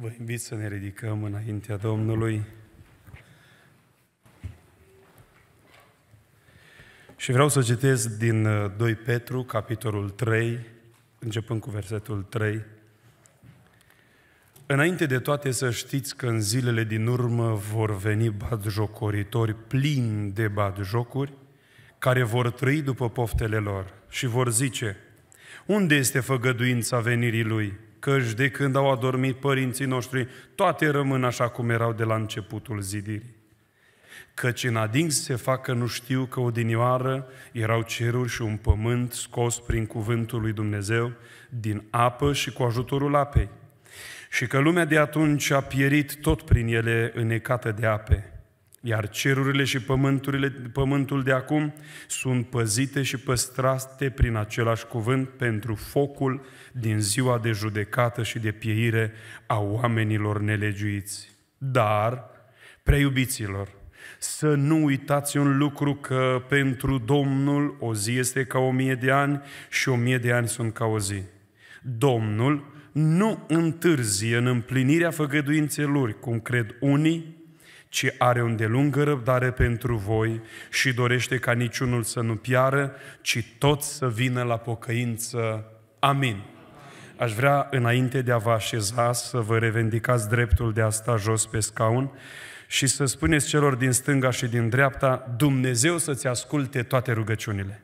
Vă invit să ne ridicăm înaintea Domnului. Și vreau să citesc din 2 uh, Petru, capitolul 3, începând cu versetul 3. Înainte de toate să știți că în zilele din urmă vor veni batjocoritori plini de batjocuri, care vor trăi după poftele lor și vor zice, unde este făgăduința venirii lui? căci de când au adormit părinții noștri, toate rămân așa cum erau de la începutul zidirii. Căci în adins se facă nu știu că odinioară erau ceruri și un pământ scos prin cuvântul lui Dumnezeu din apă și cu ajutorul apei. Și că lumea de atunci a pierit tot prin ele înecată de ape iar cerurile și pământurile, pământul de acum sunt păzite și păstrate prin același cuvânt pentru focul din ziua de judecată și de pieire a oamenilor nelegiuiți. Dar, preiubiților, să nu uitați un lucru că pentru Domnul o zi este ca o mie de ani și o mie de ani sunt ca o zi. Domnul nu întârzie în împlinirea făgăduințelor, cum cred unii, ci are o îndelungă răbdare pentru voi și dorește ca niciunul să nu piară, ci toți să vină la pocăință. Amin. Aș vrea, înainte de a vă așeza, să vă revendicați dreptul de a sta jos pe scaun și să spuneți celor din stânga și din dreapta, Dumnezeu să-ți asculte toate rugăciunile.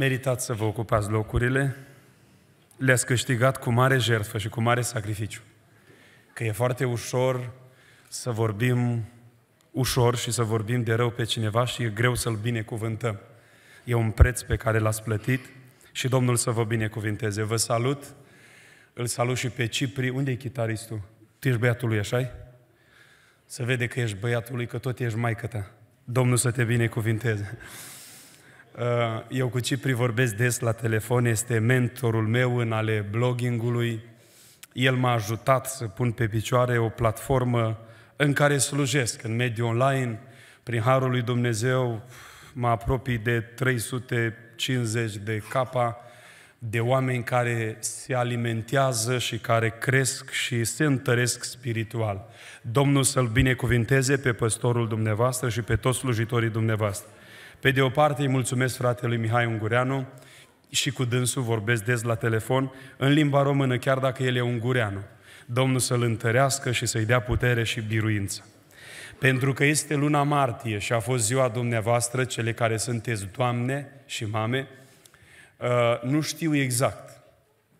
meritați să vă ocupați locurile, le-ați câștigat cu mare jertfă și cu mare sacrificiu. Că e foarte ușor să vorbim ușor și să vorbim de rău pe cineva și e greu să-l binecuvântăm. E un preț pe care l-ați plătit și Domnul să vă binecuvinteze. Vă salut, îl salut și pe Cipri. Unde e chitaristul? Tu ești băiatul lui, așa Să vede că ești băiatul lui, că tot ești maică ta. Domnul să te binecuvinteze. Eh, eu cu Cipri vorbesc des la telefon, este mentorul meu în ale bloggingului. El m-a ajutat să pun pe picioare o platformă în care slujesc, în mediul online. Prin Harul lui Dumnezeu mă apropii de 350 de capa de oameni care se alimentează și care cresc și se întăresc spiritual. Domnul să-l binecuvinteze pe păstorul dumneavoastră și pe toți slujitorii dumneavoastră. Pe de o parte îi mulțumesc fratelui Mihai Ungureanu și cu dânsul vorbesc des la telefon în limba română, chiar dacă el e ungureanu. Domnul să-l întărească și să-i dea putere și biruință. Pentru că este luna martie și a fost ziua dumneavoastră, cele care sunteți doamne și mame, uh, nu știu exact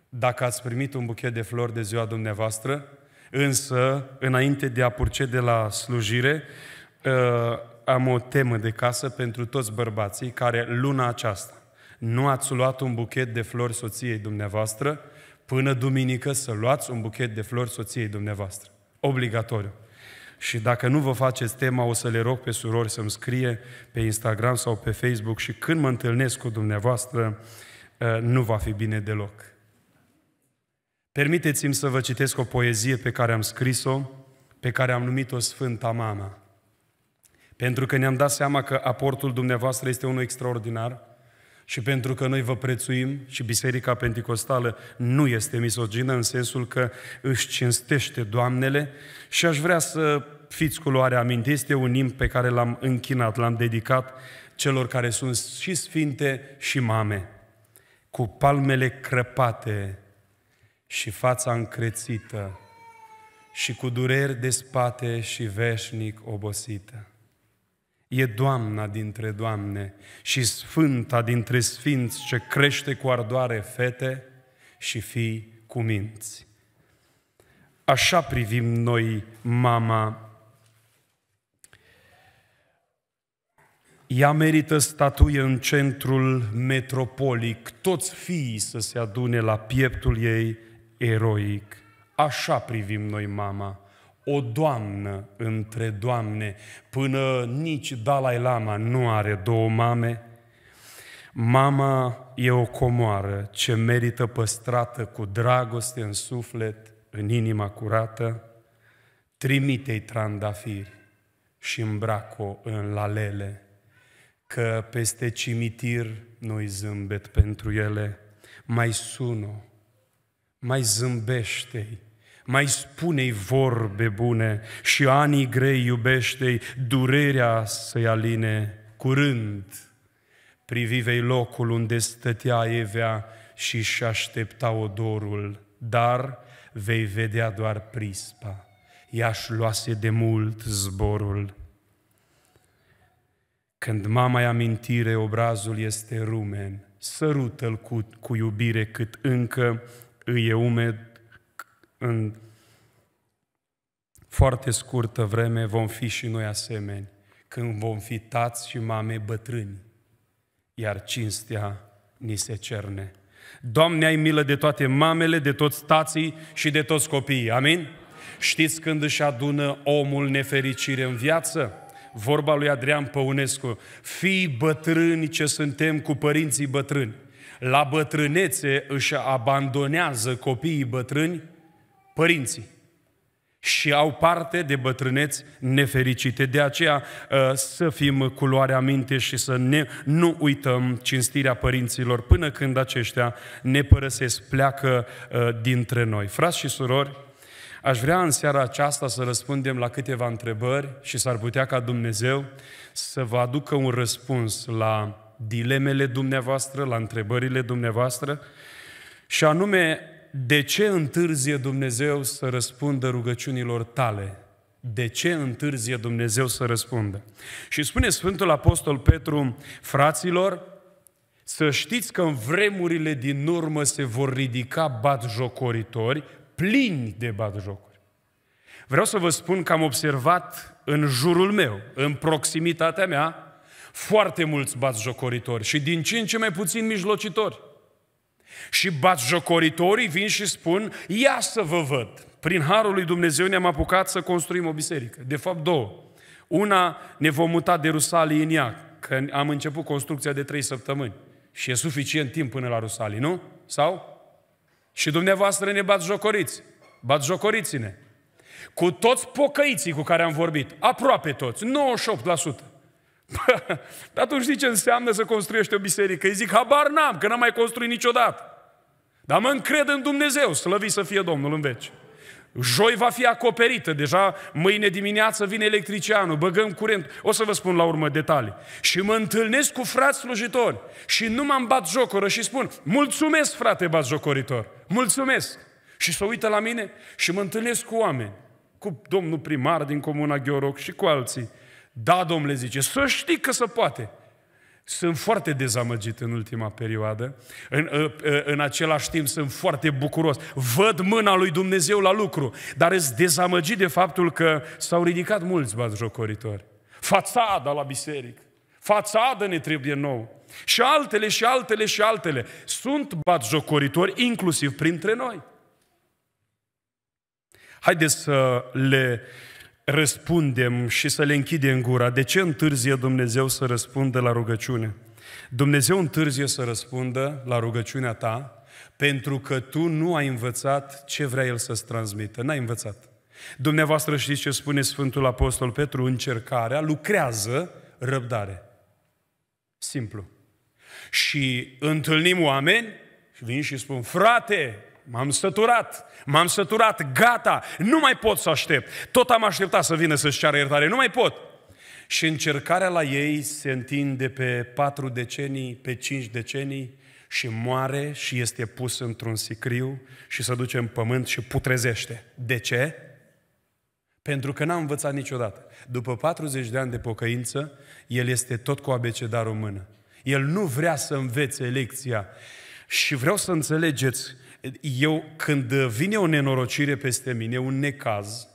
dacă ați primit un buchet de flori de ziua dumneavoastră, însă, înainte de a purce de la slujire, uh, am o temă de casă pentru toți bărbații care luna aceasta nu ați luat un buchet de flori soției dumneavoastră, până duminică să luați un buchet de flori soției dumneavoastră. Obligatoriu. Și dacă nu vă faceți tema, o să le rog pe surori să-mi scrie pe Instagram sau pe Facebook și când mă întâlnesc cu dumneavoastră, ă, nu va fi bine deloc. Permiteți-mi să vă citesc o poezie pe care am scris-o, pe care am numit-o Sfânta Mama pentru că ne-am dat seama că aportul dumneavoastră este unul extraordinar și pentru că noi vă prețuim și Biserica Pentecostală nu este misogină în sensul că își cinstește doamnele și aș vrea să fiți cu luare aminte, este un imn pe care l-am închinat, l-am dedicat celor care sunt și sfinte și mame, cu palmele crăpate și fața încrețită și cu dureri de spate și veșnic obosită e Doamna dintre Doamne și Sfânta dintre Sfinți ce crește cu ardoare fete și fii cu minți. Așa privim noi mama. Ea merită statuie în centrul metropolic, toți fiii să se adune la pieptul ei eroic. Așa privim noi mama o doamnă între doamne, până nici Dalai Lama nu are două mame. Mama e o comoară ce merită păstrată cu dragoste în suflet, în inima curată. Trimite-i trandafiri și îmbracă în lalele, că peste cimitir noi zâmbet pentru ele. Mai sună, mai zâmbește-i, mai spune-i vorbe bune și anii grei iubește-i, durerea să-i aline. Curând privivei locul unde stătea Evea și și aștepta odorul, dar vei vedea doar prispa. Ea și luase de mult zborul. Când mama-i amintire, obrazul este rumen, sărută-l cu, cu iubire cât încă îi e umed în foarte scurtă vreme vom fi și noi asemeni, când vom fi tați și mame bătrâni, iar cinstea ni se cerne. Doamne, ai milă de toate mamele, de toți tații și de toți copiii. Amin? Știți când își adună omul nefericire în viață? Vorba lui Adrian Păunescu, fii bătrâni ce suntem cu părinții bătrâni. La bătrânețe își abandonează copiii bătrâni părinții și au parte de bătrâneți nefericite. De aceea uh, să fim culoarea minte și să ne, nu uităm cinstirea părinților până când aceștia ne părăsesc, pleacă uh, dintre noi. Frați și surori, aș vrea în seara aceasta să răspundem la câteva întrebări și s-ar putea ca Dumnezeu să vă aducă un răspuns la dilemele dumneavoastră, la întrebările dumneavoastră, și anume de ce întârzie Dumnezeu să răspundă rugăciunilor tale? De ce întârzie Dumnezeu să răspundă? Și spune Sfântul Apostol Petru, fraților, să știți că în vremurile din urmă se vor ridica batjocoritori plini de batjocuri. Vreau să vă spun că am observat în jurul meu, în proximitatea mea, foarte mulți batjocoritori și din ce în ce mai puțin mijlocitori. Și batjocoritorii vin și spun, ia să vă văd. Prin Harul lui Dumnezeu ne-am apucat să construim o biserică. De fapt, două. Una, ne vom muta de Rusalii în ea, că am început construcția de trei săptămâni. Și e suficient timp până la Rusalii, nu? Sau? Și dumneavoastră ne bat jocoriți. Bat jocoriți-ne. Cu toți pocăiții cu care am vorbit, aproape toți, Dar tu știi ce înseamnă să construiești o biserică? Îi zic, habar n-am, că n-am mai construit niciodată. Dar mă încred în Dumnezeu, slăvit să fie Domnul în veci. Joi va fi acoperită, deja mâine dimineață vine electricianul, băgăm curent, o să vă spun la urmă detalii. Și mă întâlnesc cu frați slujitori și nu m-am bat jocoră și spun, mulțumesc frate bat jocoritor, mulțumesc. Și se uită la mine și mă întâlnesc cu oameni, cu domnul primar din comuna Gheoroc și cu alții. Da, domnule, zice, să știi că se poate. Sunt foarte dezamăgit în ultima perioadă. În, în același timp sunt foarte bucuros. Văd mâna lui Dumnezeu la lucru, dar sunt dezamăgit de faptul că s-au ridicat mulți batjocoritori. Fațada la biserică. fațada ne trebuie nou. Și altele, și altele, și altele. Sunt batjocoritori inclusiv printre noi. Haideți să le răspundem și să le închidem gura. De ce întârzie Dumnezeu să răspundă la rugăciune? Dumnezeu întârzie să răspundă la rugăciunea ta pentru că tu nu ai învățat ce vrea El să-ți transmită. N-ai învățat. Dumneavoastră știți ce spune Sfântul Apostol Petru? Încercarea lucrează răbdare. Simplu. Și întâlnim oameni și vin și spun, frate, M-am săturat, m-am săturat, gata, nu mai pot să aștept. Tot am așteptat să vină să-și ceară iertare, nu mai pot. Și încercarea la ei se întinde pe patru decenii, pe cinci decenii și moare și este pus într-un sicriu și se duce în pământ și putrezește. De ce? Pentru că n-a învățat niciodată. După 40 de ani de pocăință, el este tot cu abecedarul în mână. El nu vrea să învețe lecția. Și vreau să înțelegeți eu când vine o nenorocire peste mine, un necaz,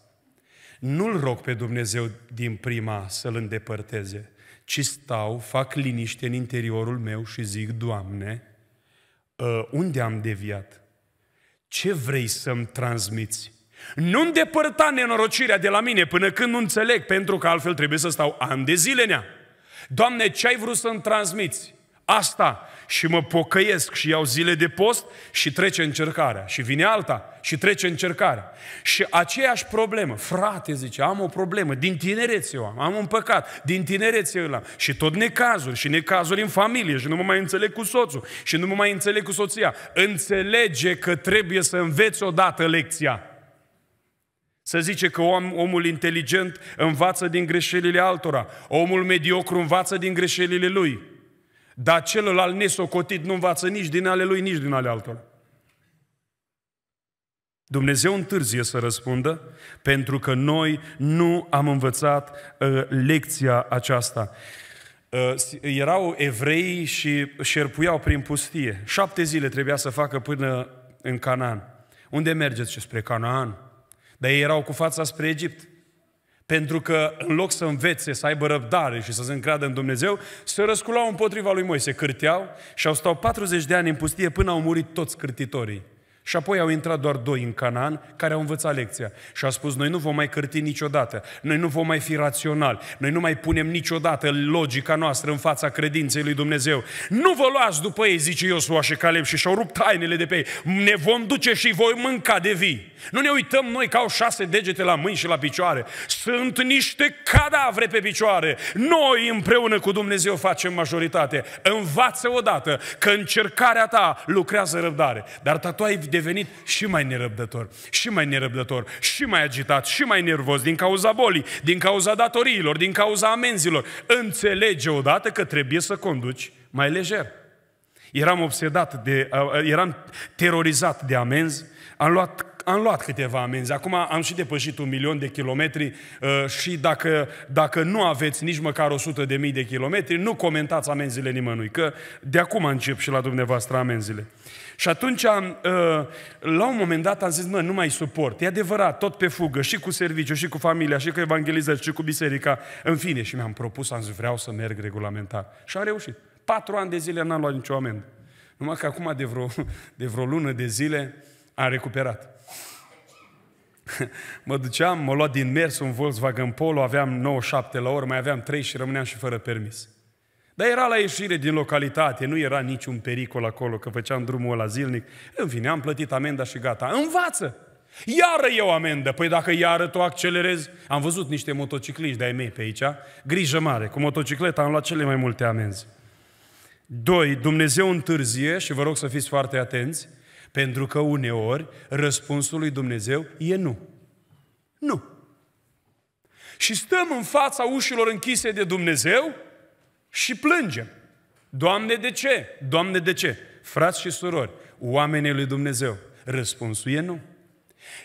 nu-l rog pe Dumnezeu din prima să-l îndepărteze, ci stau, fac liniște în interiorul meu și zic, Doamne, ă, unde am deviat? Ce vrei să-mi transmiți? Nu îndepărta nenorocirea de la mine până când nu înțeleg, pentru că altfel trebuie să stau ani de zile nea. Doamne, ce ai vrut să-mi transmiți? asta și mă pocăiesc și iau zile de post și trece încercarea. Și vine alta și trece încercarea. Și aceeași problemă. Frate, zice, am o problemă. Din tinerețe eu am. Am un păcat. Din tinerețe eu am. Și tot necazuri. Și necazuri în familie. Și nu mă mai înțeleg cu soțul. Și nu mă mai înțeleg cu soția. Înțelege că trebuie să înveți odată lecția. Să zice că om, omul inteligent învață din greșelile altora. Omul mediocru învață din greșelile lui. Dar celălalt nesocotit nu învață nici din ale lui, nici din ale altora. Dumnezeu întârzie să răspundă pentru că noi nu am învățat uh, lecția aceasta. Uh, erau evrei și șerpuiau prin pustie. Șapte zile trebuia să facă până în Canaan. Unde mergeți? spre Canaan. Dar ei erau cu fața spre Egipt. Pentru că în loc să învețe, să aibă răbdare și să se încreadă în Dumnezeu, se răsculau împotriva lui Moise, cârteau și au stau 40 de ani în pustie până au murit toți cârtitorii. Și apoi au intrat doar doi în Canaan care au învățat lecția și au spus, noi nu vom mai cârti niciodată, noi nu vom mai fi raționali, noi nu mai punem niciodată logica noastră în fața credinței lui Dumnezeu. Nu vă luați după ei, zice Iosua și Caleb și și-au rupt hainele de pe ei, ne vom duce și voi mânca de vii. Nu ne uităm noi că au șase degete la mâini și la picioare. Sunt niște cadavre pe picioare. Noi împreună cu Dumnezeu facem majoritate. Învață odată că încercarea ta lucrează răbdare. Dar tu ai devenit și mai nerăbdător, și mai nerăbdător, și mai agitat, și mai nervos din cauza bolii, din cauza datoriilor, din cauza amenzilor. Înțelege odată că trebuie să conduci mai lejer. Eram obsedat de, eram terorizat de amenzi, am luat am luat câteva amenzi. Acum am și depășit un milion de kilometri uh, și dacă, dacă nu aveți nici măcar 100 de mii de kilometri, nu comentați amenzile nimănui, că de acum încep și la dumneavoastră amenzile. Și atunci, uh, la un moment dat, am zis, mă, nu mai suport. E adevărat, tot pe fugă, și cu serviciu, și cu familia, și cu evanghelizări, și cu biserica, în fine. Și mi-am propus, am zis, vreau să merg regulamentar. Și am reușit. Patru ani de zile n-am luat nicio amendă. Numai că acum, de vreo, de vreo lună de zile, am recuperat. mă duceam, mă luat din mers un Volkswagen Polo, aveam 97 la oră, mai aveam 3 și rămâneam și fără permis. Dar era la ieșire din localitate, nu era niciun pericol acolo, că făceam drumul ăla zilnic. În fine, am plătit amenda și gata. Învață! Iară eu amendă. Păi dacă iară tu accelerezi... Am văzut niște motocicliști de-ai mei pe aici. Grijă mare. Cu motocicleta am luat cele mai multe amenzi. Doi, Dumnezeu întârzie, și vă rog să fiți foarte atenți, pentru că uneori răspunsul lui Dumnezeu e nu. Nu. Și stăm în fața ușilor închise de Dumnezeu și plângem. Doamne, de ce? Doamne, de ce? Frați și surori, oamenii lui Dumnezeu, răspunsul e nu.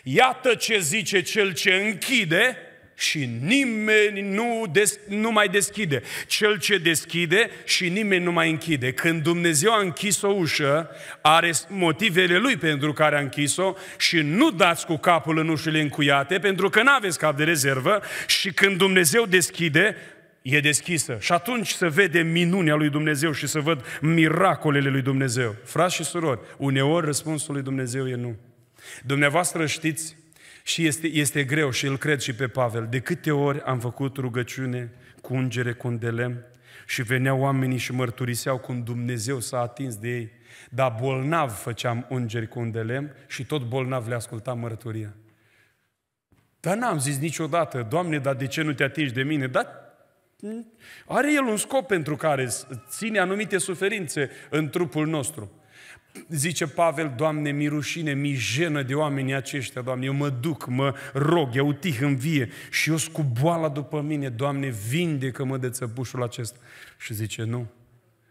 Iată ce zice cel ce închide și nimeni nu, des, nu mai deschide. Cel ce deschide și nimeni nu mai închide. Când Dumnezeu a închis o ușă, are motivele Lui pentru care a închis-o și nu dați cu capul în ușile încuiate, pentru că nu aveți cap de rezervă și când Dumnezeu deschide, e deschisă. Și atunci se vede minunea lui Dumnezeu și se văd miracolele lui Dumnezeu. Frați și surori, uneori răspunsul lui Dumnezeu e nu. Dumneavoastră știți și este, este greu și îl cred și pe Pavel. De câte ori am făcut rugăciune cu ungere, cu îndelem și veneau oamenii și mărturiseau cum Dumnezeu s-a atins de ei. Dar bolnav făceam ungeri cu îndelem și tot bolnav le ascultam mărturia. Dar n-am zis niciodată, Doamne, dar de ce nu te atingi de mine? Dar are El un scop pentru care ține anumite suferințe în trupul nostru. Zice Pavel, Doamne, mi rușine, mi jenă de oamenii aceștia, Doamne, eu mă duc, mă rog, eu tih în vie și eu cu boala după mine, Doamne, vindecă-mă de țăpușul acesta. Și zice, nu.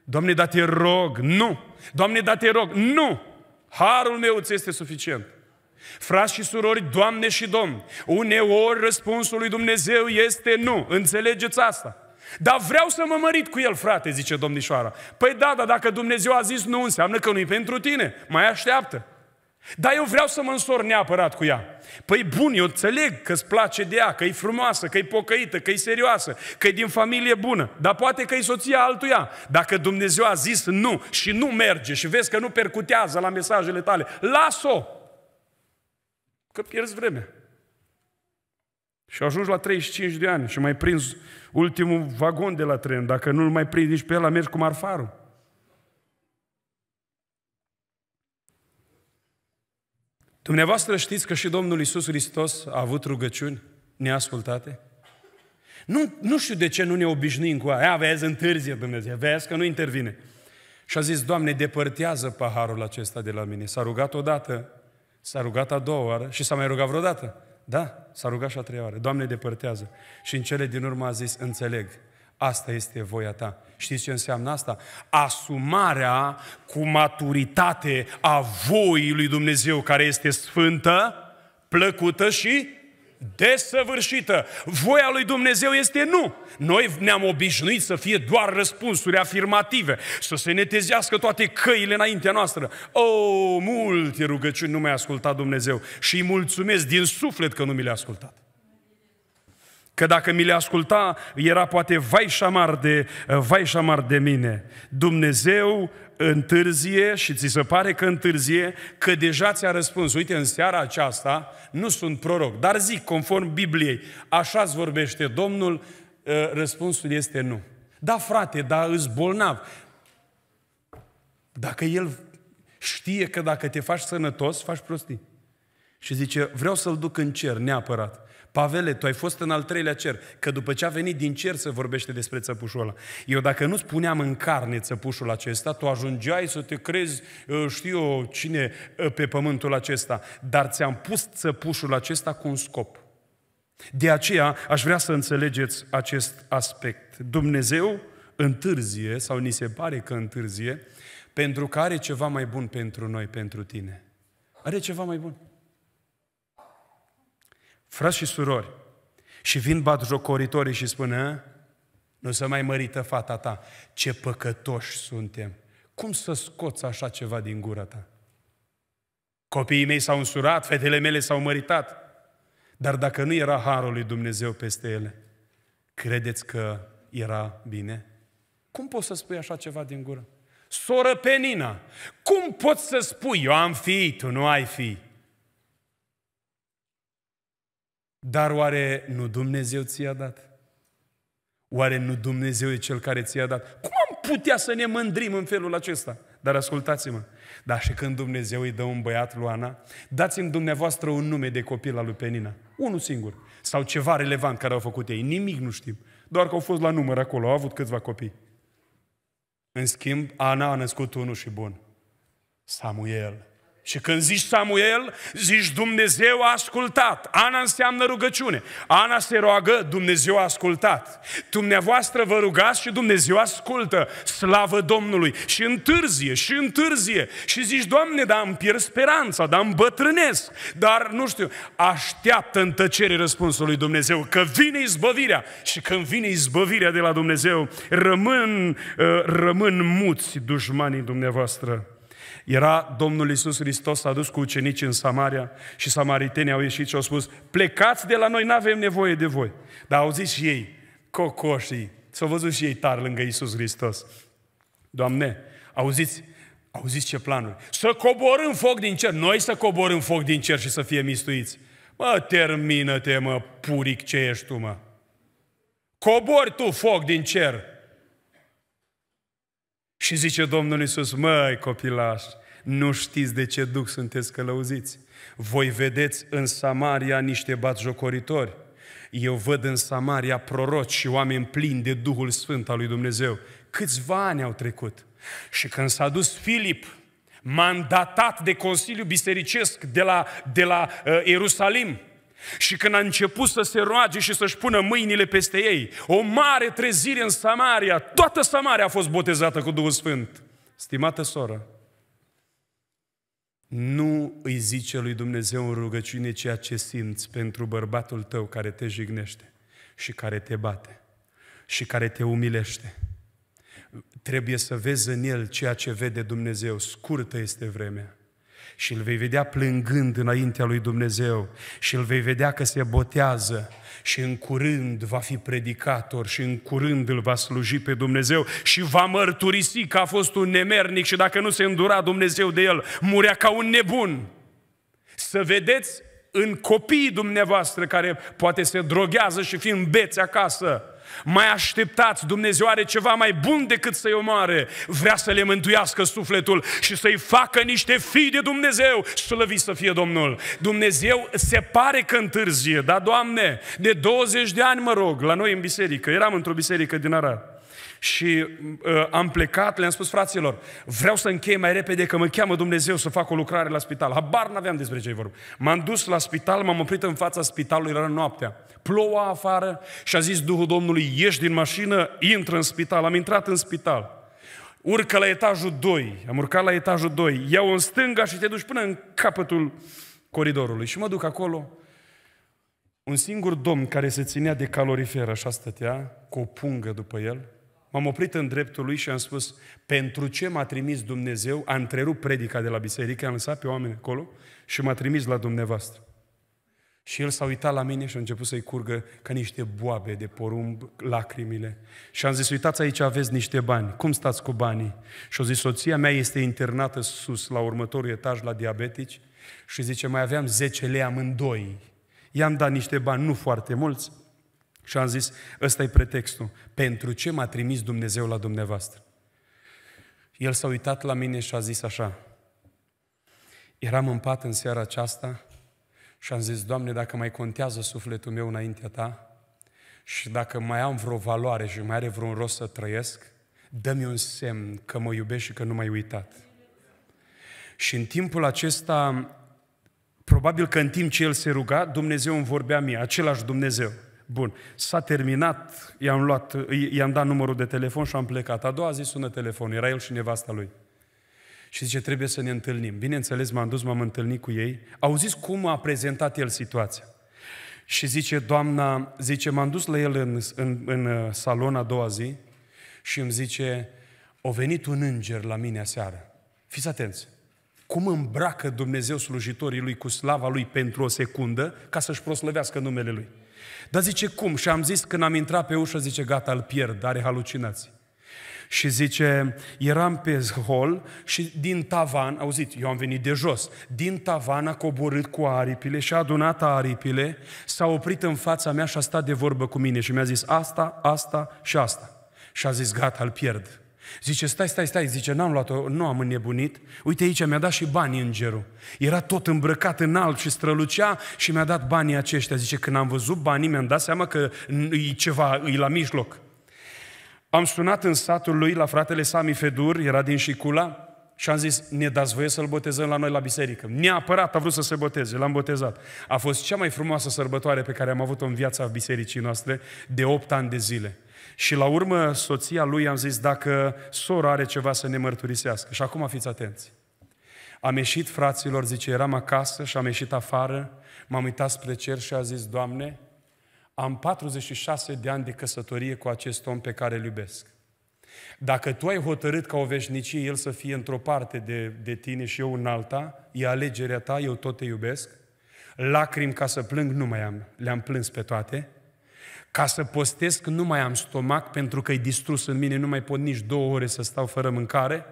Doamne, da te rog, nu. Doamne, da te rog, nu. Harul meu ți este suficient. Frați și surori, Doamne și Domn, uneori răspunsul lui Dumnezeu este nu. Înțelegeți asta. Dar vreau să mă mărit cu el, frate, zice domnișoara. Păi da, dar dacă Dumnezeu a zis nu, înseamnă că nu-i pentru tine. Mai așteaptă. Dar eu vreau să mă însor neapărat cu ea. Păi bun, eu înțeleg că îți place de ea, că e frumoasă, că e pocăită, că e serioasă, că e din familie bună, dar poate că e soția altuia. Dacă Dumnezeu a zis nu și nu merge și vezi că nu percutează la mesajele tale, las-o! Că pierzi vremea. Și ajungi la 35 de ani și mai prins ultimul vagon de la tren. Dacă nu-l mai prinzi nici pe el, mergi cu marfarul. Dumneavoastră știți că și Domnul Isus Hristos a avut rugăciuni neascultate? Nu, nu știu de ce nu ne obișnuim cu aia. Vezi, întârzie Dumnezeu, vezi că nu intervine. Și a zis, Doamne, depărtează paharul acesta de la mine. S-a rugat odată, s-a rugat a doua oară și s-a mai rugat vreodată. Da, s-a rugat și a treia oară. Doamne, depărtează. Și în cele din urmă a zis, înțeleg, asta este voia ta. Știți ce înseamnă asta? Asumarea cu maturitate a voii lui Dumnezeu, care este sfântă, plăcută și desăvârșită. Voia lui Dumnezeu este nu. Noi ne-am obișnuit să fie doar răspunsuri afirmative, să se netezească toate căile înaintea noastră. O, oh, multe rugăciuni nu mi-a ascultat Dumnezeu și îi mulțumesc din suflet că nu mi le-a ascultat. Că dacă mi le asculta, era poate vai șamar de, vai șamar de mine. Dumnezeu întârzie și ți se pare că întârzie, că deja ți-a răspuns. Uite, în seara aceasta nu sunt proroc, dar zic, conform Bibliei, așa îți vorbește Domnul, uh, răspunsul este nu. Da, frate, da, îți bolnav. Dacă el știe că dacă te faci sănătos, faci prostii. Și zice, vreau să-l duc în cer, neapărat. Pavele, tu ai fost în al treilea cer, că după ce a venit din cer se vorbește despre țăpușul ăla. Eu dacă nu spuneam în carne țăpușul acesta, tu ajungeai să te crezi, ă, știu eu cine, ă, pe pământul acesta. Dar ți-am pus țăpușul acesta cu un scop. De aceea aș vrea să înțelegeți acest aspect. Dumnezeu întârzie, sau ni se pare că întârzie, pentru că are ceva mai bun pentru noi, pentru tine. Are ceva mai bun. Frați și surori, și vin batjocoritorii și spună: nu se mai mărită fata ta. Ce păcătoși suntem! Cum să scoți așa ceva din gura ta? Copiii mei s-au însurat, fetele mele s-au măritat. Dar dacă nu era harul lui Dumnezeu peste ele, credeți că era bine? Cum poți să spui așa ceva din gură? Soră Penina, cum poți să spui, eu am fi, tu nu ai fi? Dar oare nu Dumnezeu ți-a dat? Oare nu Dumnezeu e Cel care ți-a dat? Cum am putea să ne mândrim în felul acesta? Dar ascultați-mă, dar și când Dumnezeu îi dă un băiat lui Ana, dați-mi dumneavoastră un nume de copil al lui Penina. Unul singur. Sau ceva relevant care au făcut ei. Nimic nu știm. Doar că au fost la număr acolo, au avut câțiva copii. În schimb, Ana a născut unul și bun. Samuel. Și când zici Samuel, zici Dumnezeu a ascultat. Ana înseamnă rugăciune. Ana se roagă, Dumnezeu a ascultat. Dumneavoastră vă rugați și Dumnezeu ascultă. Slavă Domnului! Și întârzie, și întârzie. Și zici, Doamne, dar îmi pierd speranța, dar îmi bătrânesc. Dar, nu știu, așteaptă în tăcere răspunsul lui Dumnezeu, că vine izbăvirea. Și când vine izbăvirea de la Dumnezeu, rămân, uh, rămân muți dușmanii dumneavoastră. Era Domnul Isus Hristos adus cu ucenici în Samaria și samaritenii au ieșit și au spus, plecați de la noi, nu avem nevoie de voi. Dar au zis și ei, cocoșii, s-au văzut și ei tari lângă Isus Hristos. Doamne, auziți, auziți ce planuri. Să coborâm foc din cer, noi să coborâm foc din cer și să fie mistuiți. Mă, termină-te, mă, puric ce ești tu, mă. Cobori tu foc din cer. Și zice Domnul Iisus, măi copilași, nu știți de ce duc sunteți călăuziți. Voi vedeți în Samaria niște batjocoritori. Eu văd în Samaria proroci și oameni plini de Duhul Sfânt al lui Dumnezeu. Câțiva ani au trecut. Și când s-a dus Filip, mandatat de Consiliul Bisericesc de la, de la uh, Ierusalim, și când a început să se roage și să-și pună mâinile peste ei, o mare trezire în Samaria, toată Samaria a fost botezată cu Duhul Sfânt. Stimată soră, nu îi zice lui Dumnezeu în rugăciune ceea ce simți pentru bărbatul tău care te jignește și care te bate și care te umilește. Trebuie să vezi în el ceea ce vede Dumnezeu. Scurtă este vremea și îl vei vedea plângând înaintea lui Dumnezeu și îl vei vedea că se botează și în curând va fi predicator și în curând îl va sluji pe Dumnezeu și va mărturisi că a fost un nemernic și dacă nu se îndura Dumnezeu de el, murea ca un nebun. Să vedeți în copiii dumneavoastră care poate se droghează și fiind bețe acasă, mai așteptați, Dumnezeu are ceva mai bun decât să-i omoare. Vrea să le mântuiască sufletul și să-i facă niște fii de Dumnezeu. Slăvi să fie Domnul. Dumnezeu se pare că întârzie, da, Doamne? De 20 de ani, mă rog, la noi în biserică. Eram într-o biserică din Arad. Și uh, am plecat, le-am spus fraților, vreau să închei mai repede că mă cheamă Dumnezeu să fac o lucrare la spital. Habar n-aveam despre ce vorba. M-am dus la spital, m-am oprit în fața spitalului, era noaptea. Ploua afară și a zis Duhul Domnului, ieși din mașină, intră în spital. Am intrat în spital. Urcă la etajul 2, am urcat la etajul 2, iau în stânga și te duci până în capătul coridorului. Și mă duc acolo, un singur domn care se ținea de calorifer, așa stătea, cu o pungă după el, M-am oprit în dreptul lui și am spus, pentru ce m-a trimis Dumnezeu? A întrerupt predica de la biserică, am lăsat pe oameni acolo și m-a trimis la dumneavoastră. Și el s-a uitat la mine și a început să-i curgă ca niște boabe de porumb lacrimile. Și am zis, uitați aici aveți niște bani, cum stați cu banii? Și a zis, soția mea este internată sus, la următorul etaj, la diabetici, și zice, mai aveam 10 lei amândoi. I-am dat niște bani, nu foarte mulți, și am zis, ăsta e pretextul. Pentru ce m-a trimis Dumnezeu la dumneavoastră? El s-a uitat la mine și a zis așa, eram în pat în seara aceasta și am zis, Doamne, dacă mai contează sufletul meu înaintea Ta și dacă mai am vreo valoare și mai are vreun rost să trăiesc, dă-mi un semn că mă iubești și că nu m-ai uitat. Și în timpul acesta, probabil că în timp ce el se ruga, Dumnezeu îmi vorbea mie, același Dumnezeu. Bun, s-a terminat, i-am, luat, i-am dat numărul de telefon și am plecat. A doua zi sună telefonul, era el și nevasta lui. Și zice, trebuie să ne întâlnim. Bineînțeles, m-am dus, m-am întâlnit cu ei. Au zis cum a prezentat el situația. Și zice, doamna, zice, m-am dus la el în, în, în uh, salon a doua zi și îmi zice, o venit un înger la mine aseară. Fiți atenți! Cum îmbracă Dumnezeu slujitorii lui cu slava lui pentru o secundă ca să-și proslăvească numele lui. Dar zice, cum? Și am zis, când am intrat pe ușă, zice, gata, îl pierd, are halucinații. Și zice, eram pe hol și din tavan, auziți, eu am venit de jos, din tavan a coborât cu aripile și a adunat aripile, s-a oprit în fața mea și a stat de vorbă cu mine și mi-a zis asta, asta și asta. Și a zis, gata, îl pierd. Zice, stai, stai, stai, zice, n-am luat-o, nu am înnebunit. Uite aici, mi-a dat și bani îngerul. Era tot îmbrăcat în alb și strălucea și mi-a dat banii aceștia. Zice, când am văzut banii, mi-am dat seama că e ceva, e la mijloc. Am sunat în satul lui la fratele Sami Fedur, era din Șicula, și am zis, ne dați voie să-l botezăm la noi la biserică. Neapărat a vrut să se boteze, l-am botezat. A fost cea mai frumoasă sărbătoare pe care am avut-o în viața bisericii noastre de 8 ani de zile. Și la urmă, soția lui am zis, dacă sora are ceva să ne mărturisească. Și acum fiți atenți. Am ieșit, fraților, zice, eram acasă și am ieșit afară, m-am uitat spre cer și a zis, Doamne, am 46 de ani de căsătorie cu acest om pe care îl iubesc. Dacă tu ai hotărât ca o veșnicie el să fie într-o parte de, de tine și eu în alta, e alegerea ta, eu tot te iubesc, lacrimi ca să plâng nu mai am, le-am plâns pe toate, ca să postesc nu mai am stomac pentru că e distrus în mine, nu mai pot nici două ore să stau fără mâncare.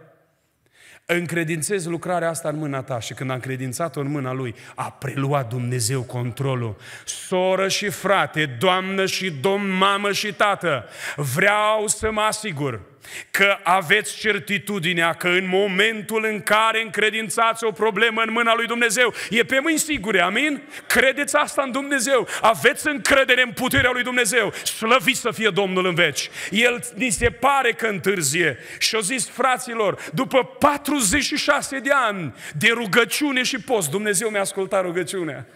Încredințez lucrarea asta în mâna ta și când a încredințat-o în mâna lui, a preluat Dumnezeu controlul. Soră și frate, doamnă și domn, mamă și tată, vreau să mă asigur că aveți certitudinea că în momentul în care încredințați o problemă în mâna lui Dumnezeu, e pe mâini sigure, amin? Credeți asta în Dumnezeu, aveți încredere în puterea lui Dumnezeu, slăviți să fie Domnul în veci. El ni se pare că întârzie și au zis fraților, după 46 de ani de rugăciune și post, Dumnezeu mi-a ascultat rugăciunea.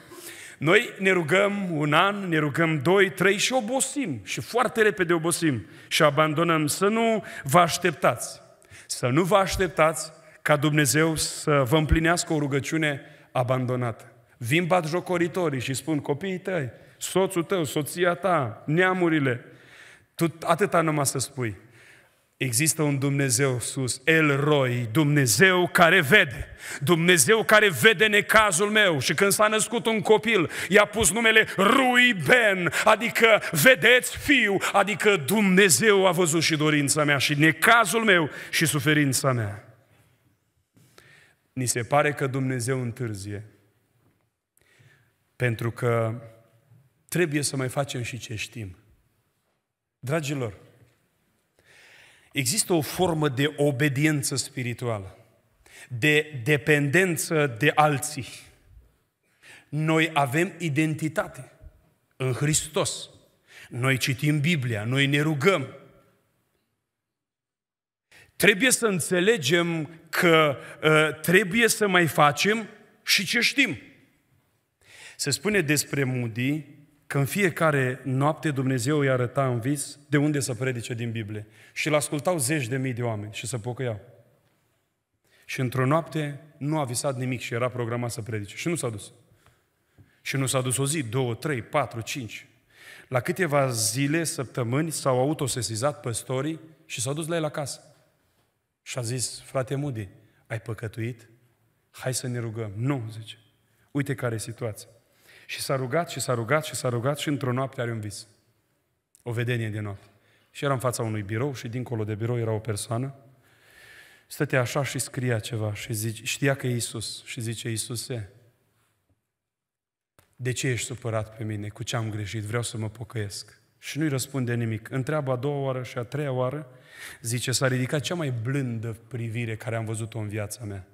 Noi ne rugăm un an, ne rugăm doi, trei și obosim. Și foarte repede obosim și abandonăm. Să nu vă așteptați. Să nu vă așteptați ca Dumnezeu să vă împlinească o rugăciune abandonată. Vin bat jocoritorii și spun copiii tăi, soțul tău, soția ta, neamurile. Tu atâta numai să spui, Există un Dumnezeu sus, El Roi, Dumnezeu care vede, Dumnezeu care vede necazul meu și când s-a născut un copil, i-a pus numele Rui Ben, adică vedeți fiu, adică Dumnezeu a văzut și dorința mea și necazul meu și suferința mea. Ni se pare că Dumnezeu întârzie, pentru că trebuie să mai facem și ce știm. Dragilor, Există o formă de obediență spirituală, de dependență de alții. Noi avem identitate în Hristos. Noi citim Biblia, noi ne rugăm. Trebuie să înțelegem că uh, trebuie să mai facem și ce știm. Se spune despre Moody că în fiecare noapte Dumnezeu îi arăta în vis de unde să predice din Biblie. Și îl ascultau zeci de mii de oameni și să pocăiau. Și într-o noapte nu a visat nimic și era programat să predice. Și nu s-a dus. Și nu s-a dus o zi, două, trei, patru, cinci. La câteva zile, săptămâni, s-au autosesizat păstorii și s-au dus la el acasă. Și a zis, frate Mudi, ai păcătuit? Hai să ne rugăm. Nu, zice. Uite care e situația. Și s-a rugat și s-a rugat și s-a rugat și într-o noapte are un vis. O vedenie de noapte. Și era în fața unui birou și dincolo de birou era o persoană. Stătea așa și scria ceva și zice, știa că e Iisus și zice, Iisuse, de ce ești supărat pe mine? Cu ce am greșit? Vreau să mă pocăiesc. Și nu-i răspunde nimic. Întreabă a doua oară și a treia oară, zice, s-a ridicat cea mai blândă privire care am văzut-o în viața mea.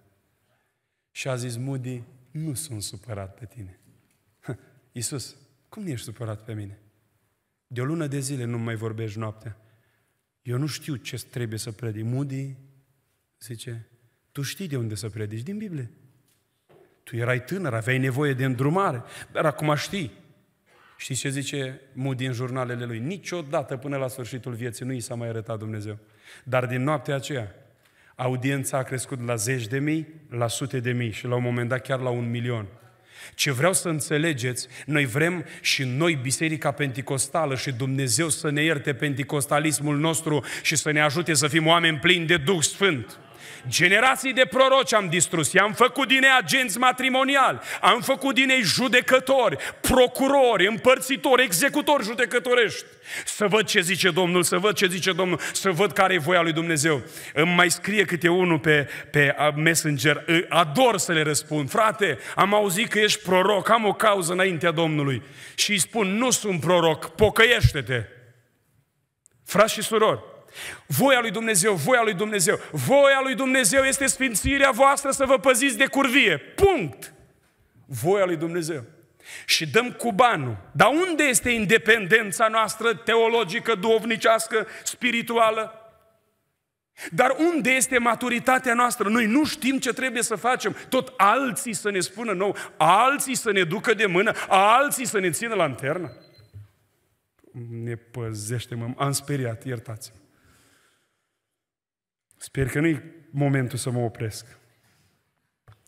Și a zis, Mudi, nu sunt supărat pe tine. Iisus, cum ești supărat pe mine? De o lună de zile nu mai vorbești noaptea. Eu nu știu ce trebuie să predic. mudi. zice, tu știi de unde să predici? Din Biblie. Tu erai tânăr, aveai nevoie de îndrumare, dar acum știi. Știi ce zice mudi în jurnalele lui? Niciodată până la sfârșitul vieții nu i s-a mai arătat Dumnezeu. Dar din noaptea aceea, audiența a crescut la zeci de mii, la sute de mii și la un moment dat chiar la un milion. Ce vreau să înțelegeți, noi vrem și noi, Biserica Pentecostală și Dumnezeu să ne ierte pentecostalismul nostru și să ne ajute să fim oameni plini de Duh Sfânt. Generații de proroci am distrus, i-am făcut din ei agenți matrimoniali, am făcut din ei judecători, procurori, împărțitori, executori judecătorești. Să văd ce zice Domnul, să văd ce zice Domnul, să văd care e voia lui Dumnezeu. Îmi mai scrie câte unul pe, pe Messenger, ador să le răspund. Frate, am auzit că ești proroc, am o cauză înaintea Domnului. Și îi spun, nu sunt proroc, pocăiește-te. Frați și surori, Voia lui Dumnezeu, voia lui Dumnezeu. Voia lui Dumnezeu este sfințirea voastră să vă păziți de curvie. Punct! Voia lui Dumnezeu. Și dăm cu banul. Dar unde este independența noastră teologică, duovnicească, spirituală? Dar unde este maturitatea noastră? Noi nu știm ce trebuie să facem. Tot alții să ne spună nou, alții să ne ducă de mână, alții să ne țină lanternă. Ne păzește, mă, am speriat, iertați-mă. Sper că nu-i momentul să mă opresc.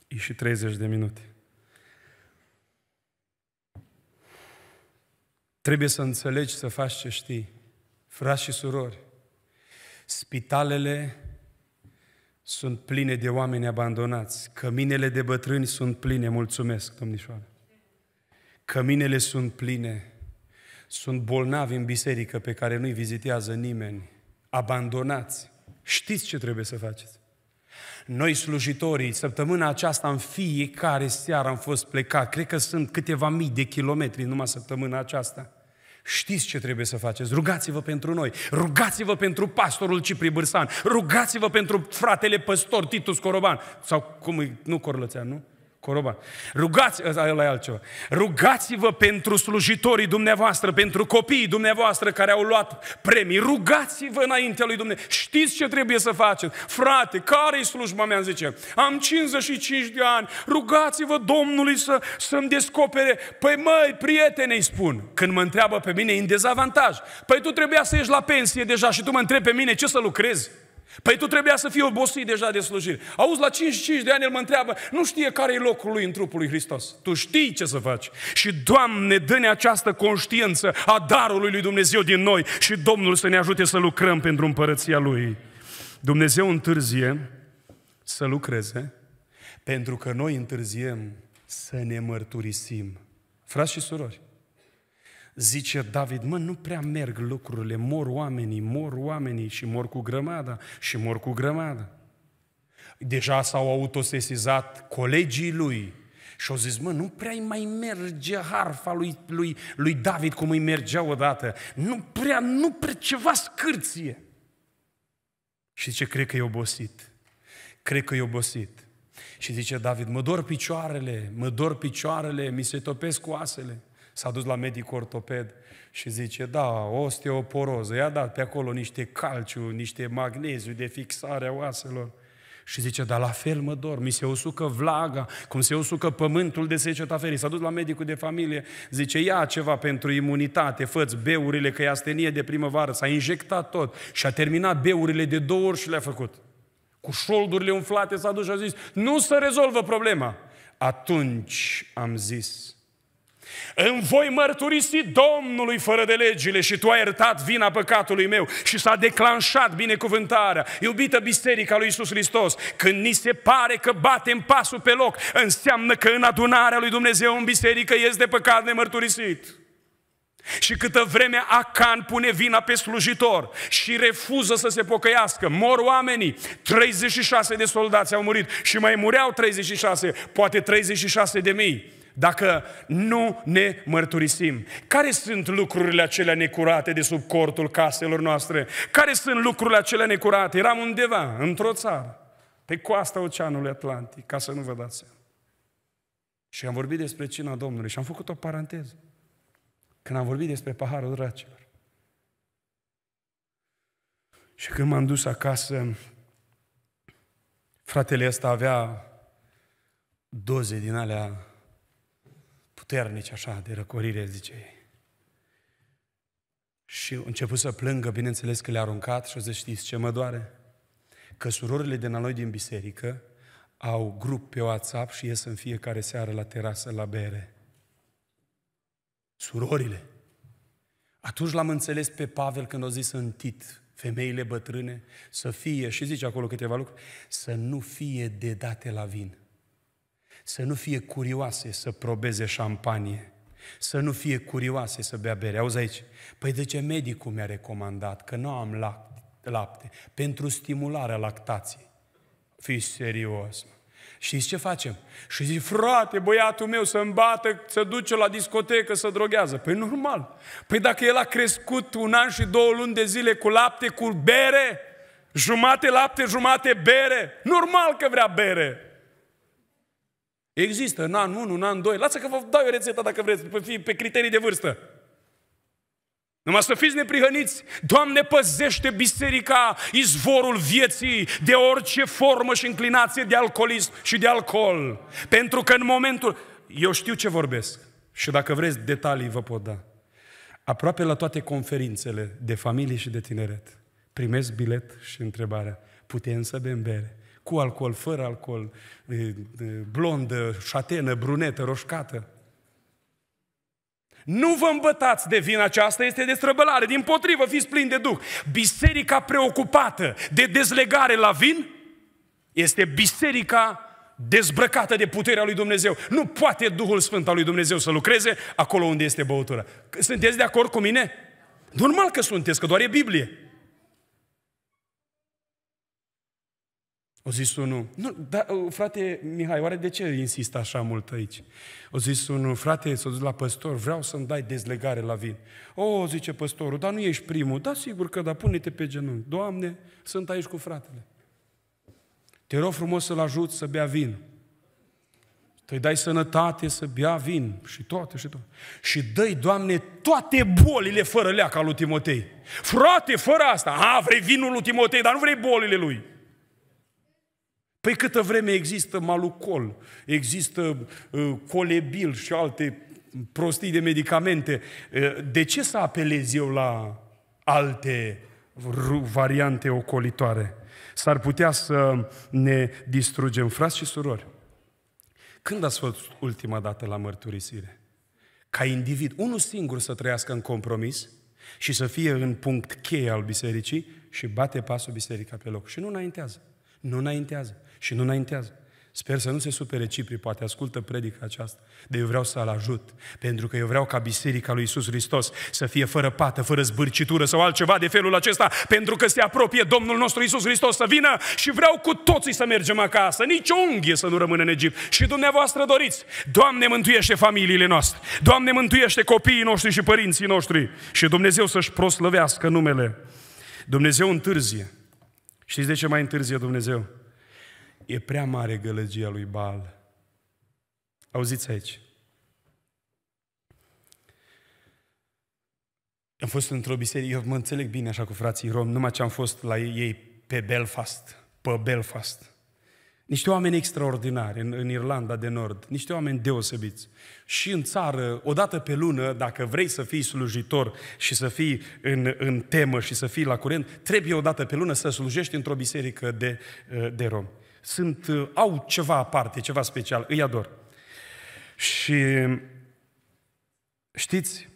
E și 30 de minute. Trebuie să înțelegi, să faci ce știi. Frați și surori, spitalele sunt pline de oameni abandonați. Căminele de bătrâni sunt pline. Mulțumesc, domnișoară. Căminele sunt pline. Sunt bolnavi în biserică pe care nu-i vizitează nimeni. Abandonați. Știți ce trebuie să faceți. Noi slujitorii, săptămâna aceasta în fiecare seară am fost plecat. Cred că sunt câteva mii de kilometri numai săptămâna aceasta. Știți ce trebuie să faceți. Rugați-vă pentru noi. Rugați-vă pentru pastorul Cipri Bârsan. Rugați-vă pentru fratele păstor Titus Coroban. Sau cum e, nu Corlățean, nu? Coroban. Rugați, ăla e altceva. Rugați-vă pentru slujitorii dumneavoastră, pentru copiii dumneavoastră care au luat premii. Rugați-vă înaintea lui Dumnezeu. Știți ce trebuie să faceți. Frate, care-i slujba mea, zice? Am 55 de ani. Rugați-vă Domnului să, să-mi descopere. Păi măi, prietene, îi spun. Când mă întreabă pe mine, e în dezavantaj. Păi tu trebuia să ieși la pensie deja și tu mă întrebi pe mine ce să lucrezi. Păi tu trebuia să fii obosit deja de slujire. Auzi, la 55 de ani el mă întreabă, nu știe care e locul lui în trupul lui Hristos. Tu știi ce să faci. Și Doamne, dă-ne această conștiință a darului lui Dumnezeu din noi și Domnul să ne ajute să lucrăm pentru împărăția Lui. Dumnezeu întârzie să lucreze pentru că noi întârziem să ne mărturisim. Frați și surori, zice David, mă, nu prea merg lucrurile, mor oamenii, mor oamenii și mor cu grămada și mor cu grămada. Deja s-au autosesizat colegii lui și au zis, mă, nu prea îi mai merge harfa lui, lui, lui David cum îi mergea odată. Nu prea, nu prea ceva scârție. Și zice, cred că e obosit. Cred că e obosit. Și zice David, mă dor picioarele, mă dor picioarele, mi se topesc oasele. S-a dus la medic ortoped și zice, da, osteoporoză, i-a dat pe acolo niște calciu, niște magneziu de fixare a oaselor. Și zice, dar la fel mă dor, mi se usucă vlaga, cum se usucă pământul de seceta ferii. S-a dus la medicul de familie, zice, ia ceva pentru imunitate, făți beurile, că e astenie de primăvară, s-a injectat tot și a terminat beurile de două ori și le-a făcut. Cu șoldurile umflate s-a dus și a zis, nu se rezolvă problema. Atunci am zis, îmi voi mărturisi Domnului fără de legile și tu ai iertat vina păcatului meu și s-a declanșat binecuvântarea. Iubită biserica lui Isus Hristos, când ni se pare că batem pasul pe loc, înseamnă că în adunarea lui Dumnezeu în biserică este păcat nemărturisit. Și câtă vreme Acan pune vina pe slujitor și refuză să se pocăiască, mor oamenii, 36 de soldați au murit și mai mureau 36, poate 36 de mii dacă nu ne mărturisim. Care sunt lucrurile acelea necurate de sub cortul caselor noastre? Care sunt lucrurile acelea necurate? Eram undeva, într-o țară, pe coasta Oceanului Atlantic, ca să nu vă dați seama. Și am vorbit despre cina Domnului și am făcut o paranteză. Când am vorbit despre paharul dracilor. Și când m-am dus acasă, fratele ăsta avea doze din alea puternici așa de răcorire, zice Și a început să plângă, bineînțeles că le-a aruncat și o să știți ce mă doare? Că surorile de noi din biserică au grup pe WhatsApp și ies în fiecare seară la terasă la bere. Surorile. Atunci l-am înțeles pe Pavel când a zis în Tit, femeile bătrâne, să fie, și zice acolo câteva lucruri, să nu fie de date la vin să nu fie curioase să probeze șampanie, să nu fie curioase să bea bere. Auzi aici, păi de ce medicul mi-a recomandat că nu am lapte, pentru stimularea lactației? Fii serios, mă. Știți ce facem? Și zic, frate, băiatul meu să-mi bată, să duce la discotecă, să droghează. Păi normal. Păi dacă el a crescut un an și două luni de zile cu lapte, cu bere, jumate lapte, jumate bere, normal că vrea bere. Există în anul 1, în anul 2. Lasă că vă dau eu rețeta dacă vreți, pe, pe criterii de vârstă. Numai să fiți neprihăniți. Doamne, păzește biserica, izvorul vieții, de orice formă și inclinație de alcoolism și de alcool. Pentru că în momentul... Eu știu ce vorbesc. Și dacă vreți, detalii vă pot da. Aproape la toate conferințele de familie și de tineret primesc bilet și întrebarea, putem să bem bere? cu alcool, fără alcool, blondă, șatenă, brunetă, roșcată. Nu vă îmbătați de vin aceasta, este de străbălare, din potrivă fiți plini de Duh. Biserica preocupată de dezlegare la vin este biserica dezbrăcată de puterea lui Dumnezeu. Nu poate Duhul Sfânt al lui Dumnezeu să lucreze acolo unde este băutură. Sunteți de acord cu mine? Normal că sunteți, că doar e Biblie. O zis unul, nu, da, uh, frate Mihai, oare de ce insist așa mult aici? O zis unul, frate, s-a duc la păstor, vreau să-mi dai dezlegare la vin. O, zice păstorul, dar nu ești primul. Da, sigur că da, pune-te pe genunchi. Doamne, sunt aici cu fratele. Te rog frumos să-l ajut să bea vin. Te dai sănătate să bea vin și toate și toate. Și dă Doamne, toate bolile fără leaca lui Timotei. Frate, fără asta. A, vrei vinul lui Timotei, dar nu vrei bolile lui. Păi câtă vreme există malucol, există uh, colebil și alte prostii de medicamente, uh, de ce să apelez eu la alte variante ocolitoare? S-ar putea să ne distrugem. Frați și surori, când ați fost ultima dată la mărturisire? Ca individ, unul singur să trăiască în compromis și să fie în punct cheie al bisericii și bate pasul biserica pe loc. Și nu înaintează. Nu înaintează și nu înaintează. Sper să nu se supere Cipri, poate ascultă predica aceasta, de eu vreau să-l ajut, pentru că eu vreau ca Biserica lui Isus Hristos să fie fără pată, fără zbârcitură sau altceva de felul acesta, pentru că se apropie Domnul nostru Isus Hristos să vină și vreau cu toții să mergem acasă, nici o unghie să nu rămână în Egipt. Și dumneavoastră doriți, Doamne mântuiește familiile noastre, Doamne mântuiește copiii noștri și părinții noștri și Dumnezeu să-și proslăvească numele. Dumnezeu întârzie. Știți de ce mai întârzie Dumnezeu? e prea mare gălăgia lui Baal. Auziți aici. Am fost într-o biserică, eu mă înțeleg bine așa cu frații romi, numai ce am fost la ei pe Belfast, pe Belfast. Niște oameni extraordinari în, în Irlanda de Nord, niște oameni deosebiți. Și în țară, odată pe lună, dacă vrei să fii slujitor și să fii în, în temă și să fii la curent, trebuie odată pe lună să slujești într-o biserică de, de romi sunt, uh, au ceva aparte, ceva special, îi ador. Și știți,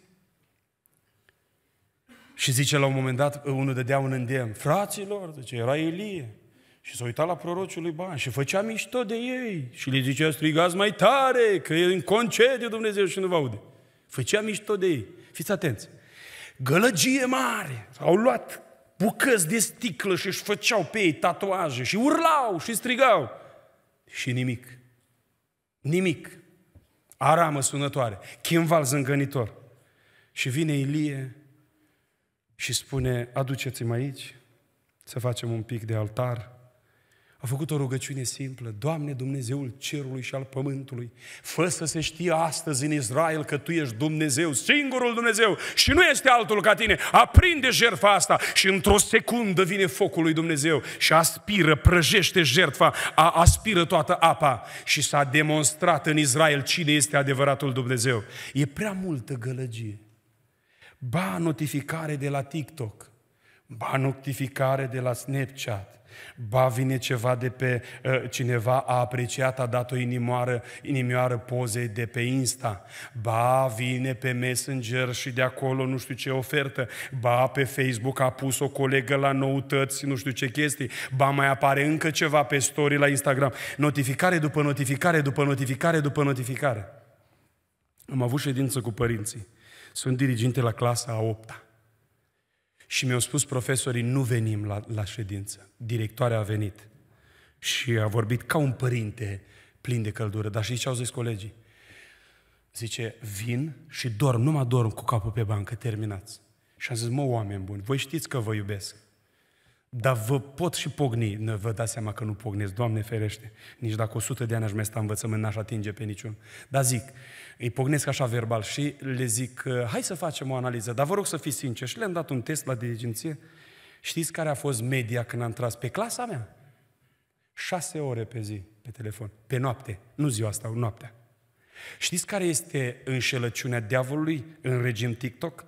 și zice la un moment dat, uh, unul dădea un îndemn, fraților, zice, era Elie. Și s-a uitat la prorocul lui Ban și făcea mișto de ei. Și le zicea, strigați mai tare, că e în concediu Dumnezeu și nu vă aude. Făcea mișto de ei. Fiți atenți. Gălăgie mare. Au luat bucăți de sticlă și își făceau pe ei tatuaje și urlau și strigau. Și nimic. Nimic. Aramă sunătoare, chimval zângănitor. Și vine Ilie și spune, aduceți-mă aici să facem un pic de altar a făcut o rugăciune simplă. Doamne Dumnezeul cerului și al pământului, fă să se știe astăzi în Israel că Tu ești Dumnezeu, singurul Dumnezeu și nu este altul ca Tine. Aprinde jertfa asta și într-o secundă vine focul lui Dumnezeu și aspiră, prăjește jertfa, aspiră toată apa și s-a demonstrat în Israel cine este adevăratul Dumnezeu. E prea multă gălăgie. Ba notificare de la TikTok, ba notificare de la Snapchat, Ba vine ceva de pe ă, cineva a apreciat, a dat o inimoară, inimioară pozei de pe Insta. Ba vine pe Messenger și de acolo nu știu ce ofertă. Ba pe Facebook a pus o colegă la noutăți, nu știu ce chestii. Ba mai apare încă ceva pe story la Instagram. Notificare după notificare, după notificare, după notificare. Am avut ședință cu părinții. Sunt diriginte la clasa a 8 -a. Și mi-au spus profesorii, nu venim la, la ședință. Directoarea a venit și a vorbit ca un părinte plin de căldură. Dar și ce au zis colegii? Zice, vin și dorm, Nu mă dorm cu capul pe bancă, terminați. Și am zis, mă, oameni buni, voi știți că vă iubesc. Dar vă pot și pogni, vă dați seama că nu pognesc, Doamne ferește, nici dacă 100 de ani aș mai sta învățământ, n-aș atinge pe niciun. Dar zic, îi pognesc așa verbal și le zic, uh, hai să facem o analiză, dar vă rog să fiți sinceri. Și le-am dat un test la dirigenție. Știți care a fost media când am tras pe clasa mea? Șase ore pe zi pe telefon, pe noapte, nu ziua asta, noaptea. Știți care este înșelăciunea diavolului în regim TikTok?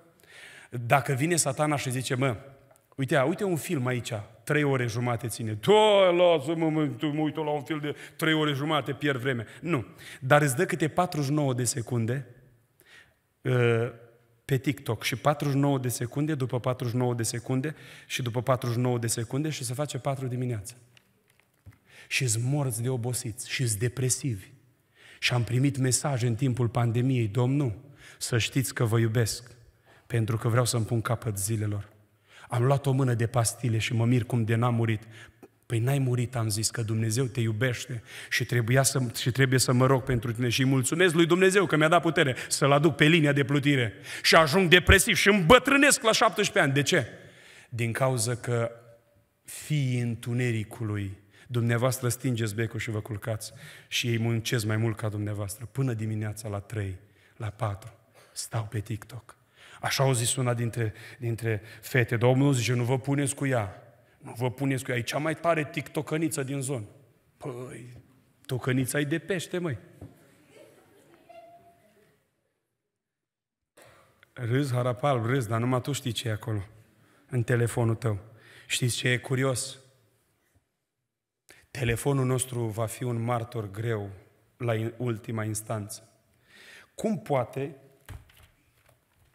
Dacă vine satana și zice, mă, Uite, uite un film aici, trei ore jumate ține. Doi, lasă-mă, mă, mă uit la un film de trei ore jumate, pierd vreme. Nu. Dar îți dă câte 49 de secunde uh, pe TikTok și 49 de secunde, după 49 de secunde și după 49 de secunde și se face 4 dimineața. Și îți morți de obosiți și îți depresivi. Și am primit mesaje în timpul pandemiei, Domnul, să știți că vă iubesc, pentru că vreau să-mi pun capăt zilelor. Am luat o mână de pastile și mă mir cum de n-am murit. Păi n-ai murit, am zis, că Dumnezeu te iubește și, trebuia să, și trebuie să mă rog pentru tine. Și mulțumesc lui Dumnezeu că mi-a dat putere să-L aduc pe linia de plutire. Și ajung depresiv și îmbătrânesc la 17 ani. De ce? Din cauza că fii întunericului, dumneavoastră stingeți becul și vă culcați și ei muncesc mai mult ca dumneavoastră. Până dimineața la 3, la 4, stau pe TikTok Așa au zis una dintre, dintre fete. Domnul zice, nu vă puneți cu ea. Nu vă puneți cu ea. E cea mai tare tiktokăniță din zonă. Păi, tocănița e de pește, măi. Râzi, harapal, râzi, dar numai tu știi ce e acolo, în telefonul tău. Știți ce e curios? Telefonul nostru va fi un martor greu la ultima instanță. Cum poate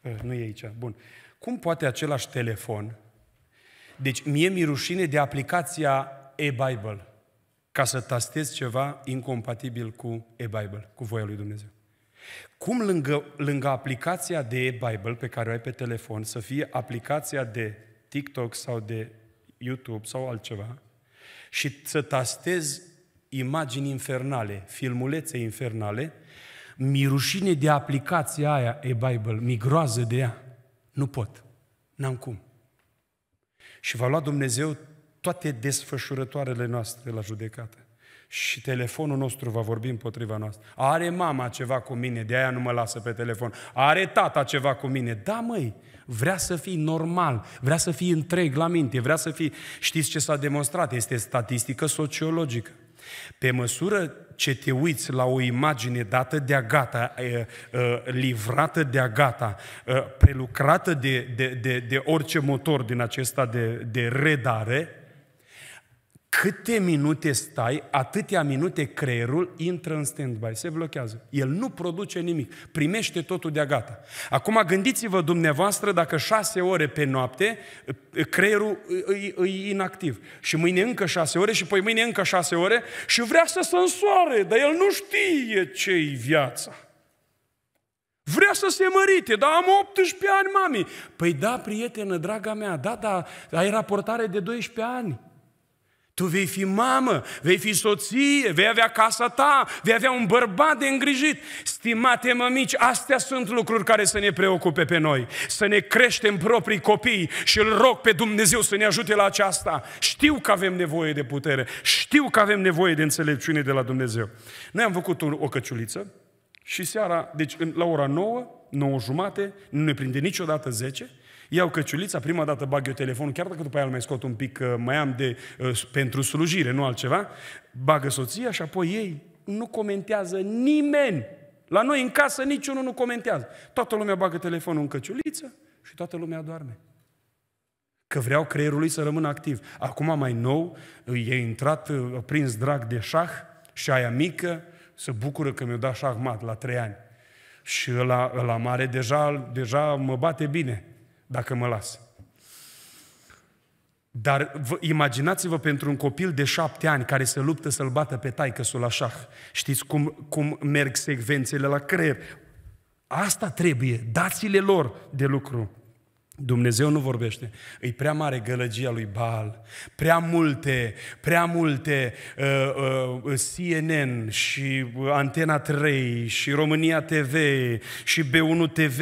Ă, nu e aici, bun. Cum poate același telefon? Deci mie mi rușine de aplicația e-Bible ca să tastez ceva incompatibil cu e-Bible, cu voia lui Dumnezeu. Cum lângă, lângă aplicația de e-Bible pe care o ai pe telefon să fie aplicația de TikTok sau de YouTube sau altceva și să tastezi imagini infernale, filmulețe infernale, mi rușine de aplicația aia, e Bible, mi groază de ea. Nu pot. N-am cum. Și va lua Dumnezeu toate desfășurătoarele noastre la judecată. Și telefonul nostru va vorbi împotriva noastră. Are mama ceva cu mine, de aia nu mă lasă pe telefon. Are tata ceva cu mine. Da, măi, vrea să fii normal, vrea să fii întreg la minte, vrea să fii... Știți ce s-a demonstrat? Este statistică sociologică. Pe măsură ce te uiți la o imagine dată de-a gata, livrată de-a gata, prelucrată de, de, de, de orice motor din acesta de, de redare, câte minute stai, atâtea minute creierul intră în stand-by, se blochează. El nu produce nimic, primește totul de-a gata. Acum gândiți-vă dumneavoastră dacă șase ore pe noapte eh, creierul e, e inactiv și mâine încă șase ore și poi mâine încă șase ore și vrea să se însoare, dar el nu știe ce-i viața. Vrea să se mărite, dar am 18 ani, mami. Păi da, prietenă, draga mea, da, da, ai raportare de 12 ani. Tu vei fi mamă, vei fi soție, vei avea casa ta, vei avea un bărbat de îngrijit. Stimate mămici, astea sunt lucruri care să ne preocupe pe noi. Să ne creștem proprii copii și îl rog pe Dumnezeu să ne ajute la aceasta. Știu că avem nevoie de putere, știu că avem nevoie de înțelepciune de la Dumnezeu. Noi am făcut o căciuliță și seara, deci la ora 9, 9 jumate, nu ne prinde niciodată 10, Iau căciulița, prima dată bag eu telefonul, chiar dacă după aia îl mai scot un pic, uh, mai am de, uh, pentru slujire, nu altceva, bagă soția și apoi ei nu comentează nimeni. La noi în casă niciunul nu comentează. Toată lumea bagă telefonul în căciuliță și toată lumea doarme. Că vreau creierul lui să rămână activ. Acum mai nou, uh, e intrat, a prins drag de șah și aia mică se bucură că mi-o da șahmat la trei ani. Și la, la mare deja, deja mă bate bine dacă mă las. Dar vă, imaginați-vă pentru un copil de șapte ani care se luptă să-l bată pe taicăsul la șah. Știți cum, cum merg secvențele la creier. Asta trebuie, dați-le lor de lucru. Dumnezeu nu vorbește. E prea mare gălăgia lui Baal. Prea multe, prea multe uh, uh, CNN și Antena 3 și România TV și B1 TV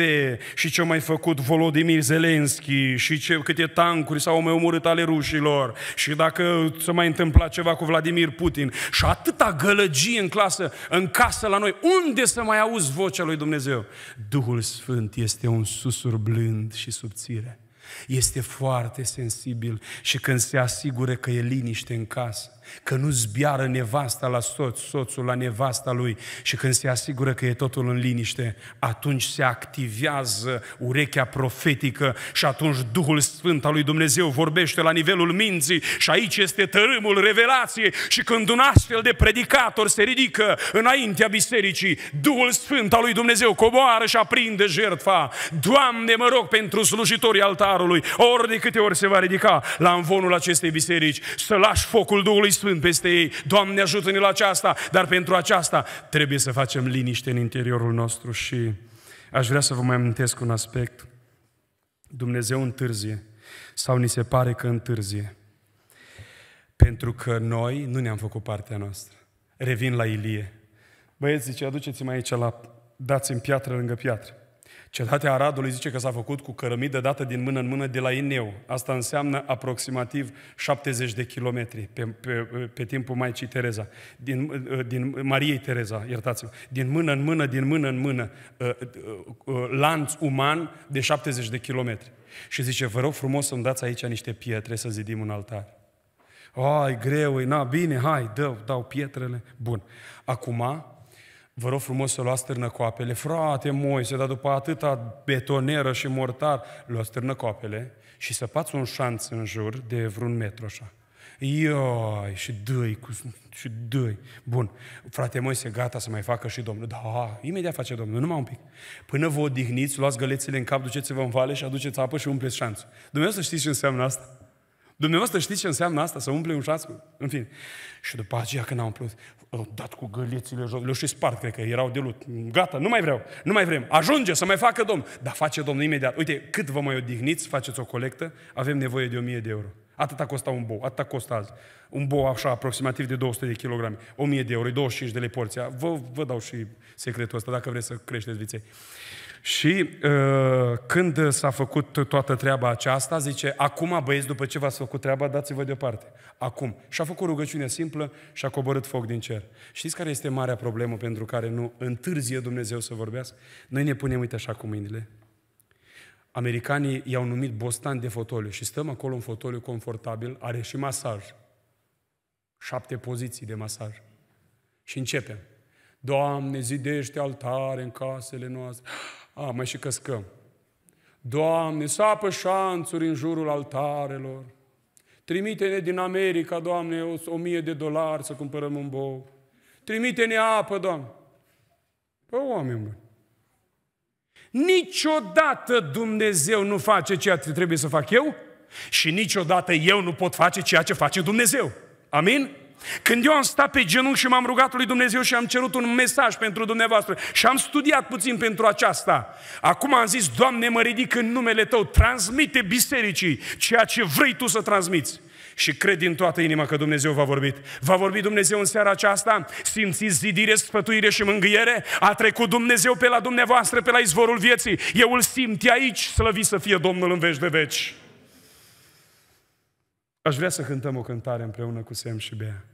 și ce-au mai făcut Volodimir Zelenski și ce, câte tancuri s-au mai omorât ale rușilor și dacă se mai întâmpla ceva cu Vladimir Putin și atâta gălăgie în clasă, în casă la noi. Unde să mai auzi vocea lui Dumnezeu? Duhul Sfânt este un susur blând și subțire îmbunătățire. Este foarte sensibil și când se asigură că e liniște în casă, că nu zbiară nevasta la soț, soțul la nevasta lui și când se asigură că e totul în liniște, atunci se activează urechea profetică și atunci Duhul Sfânt al lui Dumnezeu vorbește la nivelul minții și aici este tărâmul revelației și când un astfel de predicator se ridică înaintea bisericii, Duhul Sfânt al lui Dumnezeu coboară și aprinde jertfa. Doamne, mă rog pentru slujitorii altarului, ori de câte ori se va ridica la învonul acestei biserici, să lași focul Duhului Sfânt peste ei. Doamne, ajută-ne la aceasta, dar pentru aceasta trebuie să facem liniște în interiorul nostru și aș vrea să vă mai amintesc un aspect. Dumnezeu întârzie sau ni se pare că întârzie. Pentru că noi nu ne-am făcut partea noastră. Revin la Ilie. Băieți, zice, aduceți-mă aici la... Dați-mi piatră lângă piatră. Cetatea Aradului zice că s-a făcut cu cărămidă dată din mână în mână de la Ineu. Asta înseamnă aproximativ 70 de kilometri pe, pe, pe timpul Maicii Tereza, din, din Mariei Tereza, iertați-mă, din mână în mână, din mână în mână, ă, ă, ă, lanț uman de 70 de kilometri. Și zice, vă rog frumos să-mi dați aici niște pietre să zidim un altar. Ai, greu, e, na, bine, hai, dau, dau pietrele. Bun. Acum, Vă rog frumos să luați târnăcoapele. Frate Moise, dar după atâta betoneră și mortar, luați târnăcoapele și săpați un șanț în jur de vreun metru așa. Ioi, și dăi, și dăi. Bun, frate Moise, gata să mai facă și Domnul. Da, imediat face Domnul, numai un pic. Până vă odihniți, luați gălețile în cap, duceți-vă în vale și aduceți apă și umpleți șanțul. Dumneavoastră știți ce înseamnă asta? Dumneavoastră știți ce înseamnă asta, să umple un șanț? În fine. Și după aceea când am umplut, au dat cu gălețile jos, le-au și spart, cred că erau de lut. Gata, nu mai vreau, nu mai vrem. Ajunge să mai facă Domnul. Dar face Domnul imediat. Uite, cât vă mai odihniți, faceți o colectă, avem nevoie de 1000 de euro. Atâta costa un bou, atâta costa azi. Un bou așa, aproximativ de 200 de kilograme. 1000 de euro, 25 de lei porția. Vă, vă dau și secretul ăsta, dacă vreți să creșteți viței. Și uh, când s-a făcut toată treaba aceasta, zice, acum băieți, după ce v-ați făcut treaba, dați-vă deoparte. Acum. Și a făcut rugăciune simplă și a coborât foc din cer. Știți care este marea problemă pentru care nu întârzie Dumnezeu să vorbească? Noi ne punem, uite așa, cu mâinile. Americanii i-au numit bostan de fotoliu și stăm acolo în fotoliu confortabil, are și masaj. Șapte poziții de masaj. Și începem. Doamne, zidește altare în casele noastre. A, mai și căscăm. Doamne, sapă șanțuri în jurul altarelor. Trimite-ne din America, Doamne, o, o mie de dolari să cumpărăm un bou. Trimite-ne apă, Doamne. Pă, oameni buni. Niciodată Dumnezeu nu face ceea ce trebuie să fac eu și niciodată eu nu pot face ceea ce face Dumnezeu. Amin? Când eu am stat pe genunchi și m-am rugat lui Dumnezeu și am cerut un mesaj pentru dumneavoastră și am studiat puțin pentru aceasta, acum am zis, Doamne, mă ridic în numele Tău, transmite bisericii ceea ce vrei Tu să transmiți. Și cred din toată inima că Dumnezeu va vorbi. vorbit. Va vorbi Dumnezeu în seara aceasta? Simțiți zidire, sfătuire și mângâiere? A trecut Dumnezeu pe la dumneavoastră, pe la izvorul vieții. Eu îl simt aici, slăvit să fie Domnul în veci de veci. Aș vrea să cântăm o cântare împreună cu Sem și Bea.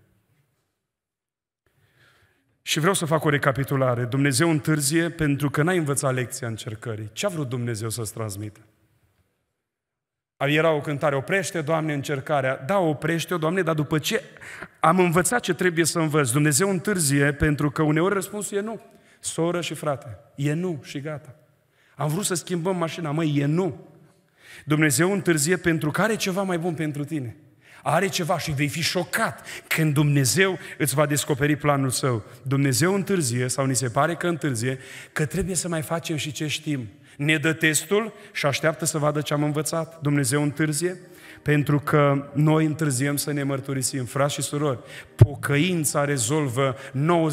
Și vreau să fac o recapitulare. Dumnezeu întârzie pentru că n-a învățat lecția încercării. Ce a vrut Dumnezeu să-ți transmită? Era o cântare, oprește, Doamne, încercarea. Da, oprește-o, Doamne, dar după ce am învățat ce trebuie să învăț, Dumnezeu întârzie pentru că uneori răspunsul e nu. Soră și frate, e nu și gata. Am vrut să schimbăm mașina, măi, e nu. Dumnezeu întârzie pentru că are ceva mai bun pentru tine are ceva și vei fi șocat când Dumnezeu îți va descoperi planul său. Dumnezeu întârzie, sau ni se pare că întârzie, că trebuie să mai facem și ce știm. Ne dă testul și așteaptă să vadă ce am învățat. Dumnezeu întârzie, pentru că noi întârziem să ne mărturisim. Frați și surori, pocăința rezolvă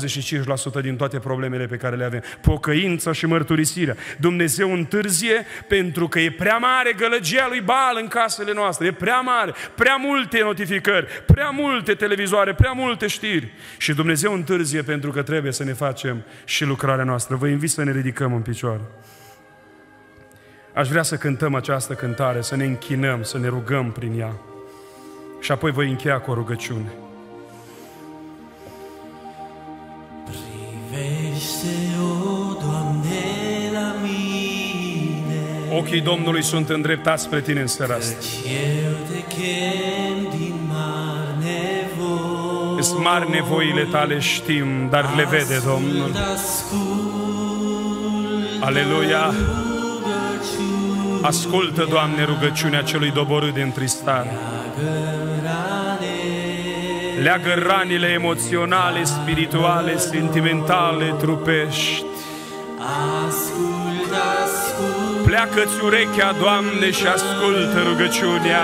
95% din toate problemele pe care le avem. Pocăința și mărturisirea. Dumnezeu întârzie pentru că e prea mare gălăgia lui Bal în casele noastre. E prea mare, prea multe notificări, prea multe televizoare, prea multe știri. Și Dumnezeu întârzie pentru că trebuie să ne facem și lucrarea noastră. Vă invit să ne ridicăm în picioare. Aș vrea să cântăm această cântare, să ne închinăm, să ne rugăm prin ea. Și apoi voi încheia cu o rugăciune. Privește-o, Doamne, la mine. Ochii Domnului sunt îndreptați spre Tine în seara asta. eu te chem din mari nevoi. Sunt mari nevoile Tale, știm, dar le vede Domnul. Aleluia! Aleluia! Ascultă, Doamne, rugăciunea celui doborât din tristare. Leagă ranile emoționale, spirituale, sentimentale, trupești. Pleacă-ți urechea, Doamne, și ascultă rugăciunea.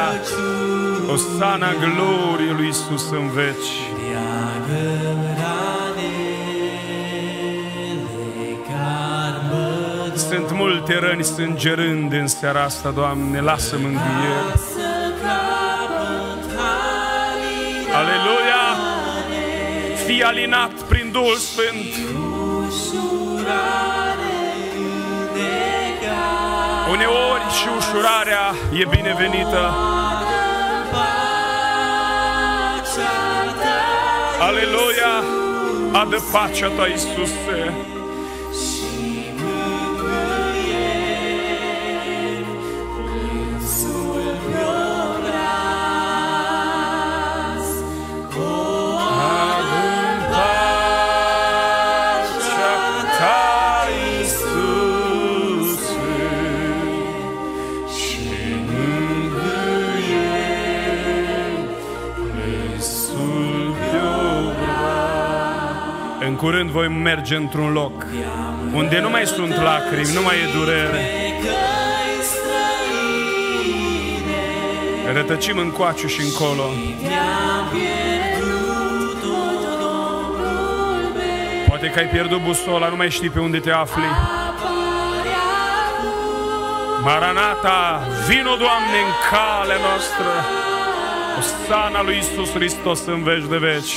O sana gloriei lui Iisus în veci. multe răni sângerând în seara asta, Doamne, lasă-mă Aleluia! Fii alinat prin Duhul Sfânt. Uneori și ușurarea e binevenită. Aleluia! Adă pacea ta, Iisuse! curând voi merge într-un loc unde nu mai sunt lacrimi, nu mai e durere. Rătăcim încoace și încolo. Poate că ai pierdut busola, nu mai știi pe unde te afli. Maranata, vino Doamne în calea noastră. Osana lui Isus Hristos în veci de veci.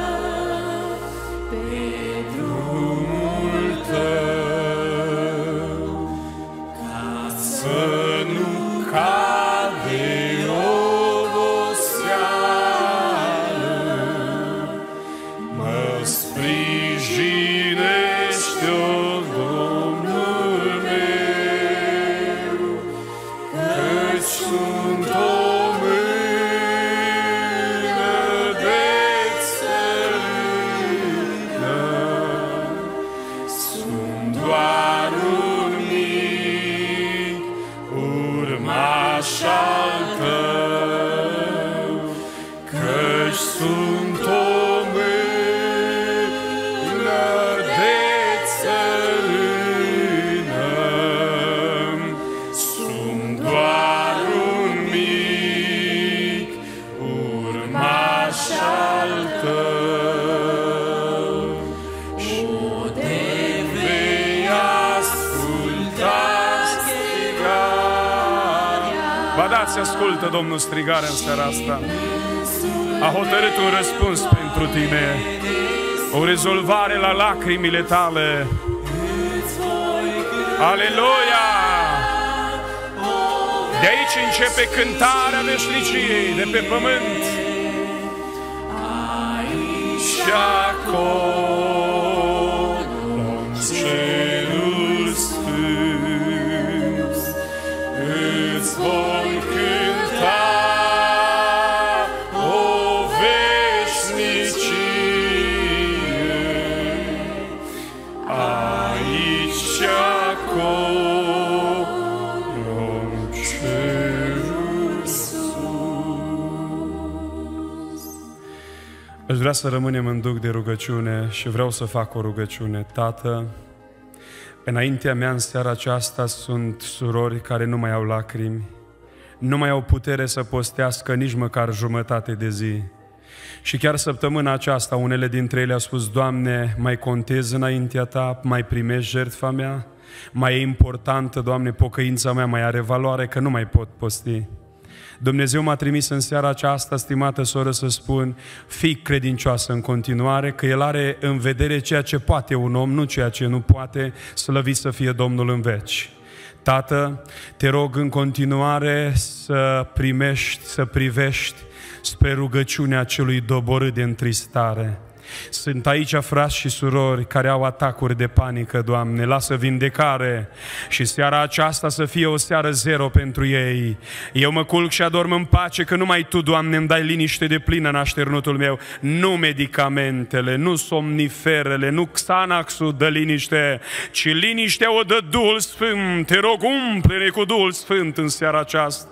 Domnul strigarea în seara asta. A hotărât un răspuns pentru tine, o rezolvare la lacrimile tale. Aleluia! De aici începe cântarea veșniciei de pe pământ. Și acolo vrea să rămânem în duc de rugăciune și vreau să fac o rugăciune. Tată, înaintea mea în seara aceasta sunt surori care nu mai au lacrimi, nu mai au putere să postească nici măcar jumătate de zi. Și chiar săptămâna aceasta unele dintre ele au spus, Doamne, mai contez înaintea Ta, mai primești jertfa mea, mai e importantă, Doamne, pocăința mea mai are valoare, că nu mai pot posti. Dumnezeu m-a trimis în seara aceasta, stimată soră, să spun, fii credincioasă în continuare, că El are în vedere ceea ce poate un om, nu ceea ce nu poate, slăvit să fie Domnul în veci. Tată, te rog în continuare să primești, să privești spre rugăciunea celui doborât de întristare, sunt aici frați și surori care au atacuri de panică, Doamne, lasă vindecare și seara aceasta să fie o seară zero pentru ei. Eu mă culc și adorm în pace că numai Tu, Doamne, îmi dai liniște de plină în așternutul meu. Nu medicamentele, nu somniferele, nu Xanaxul dă liniște, ci liniște o dă Duhul Sfânt. Te rog, umple cu Duhul Sfânt în seara aceasta.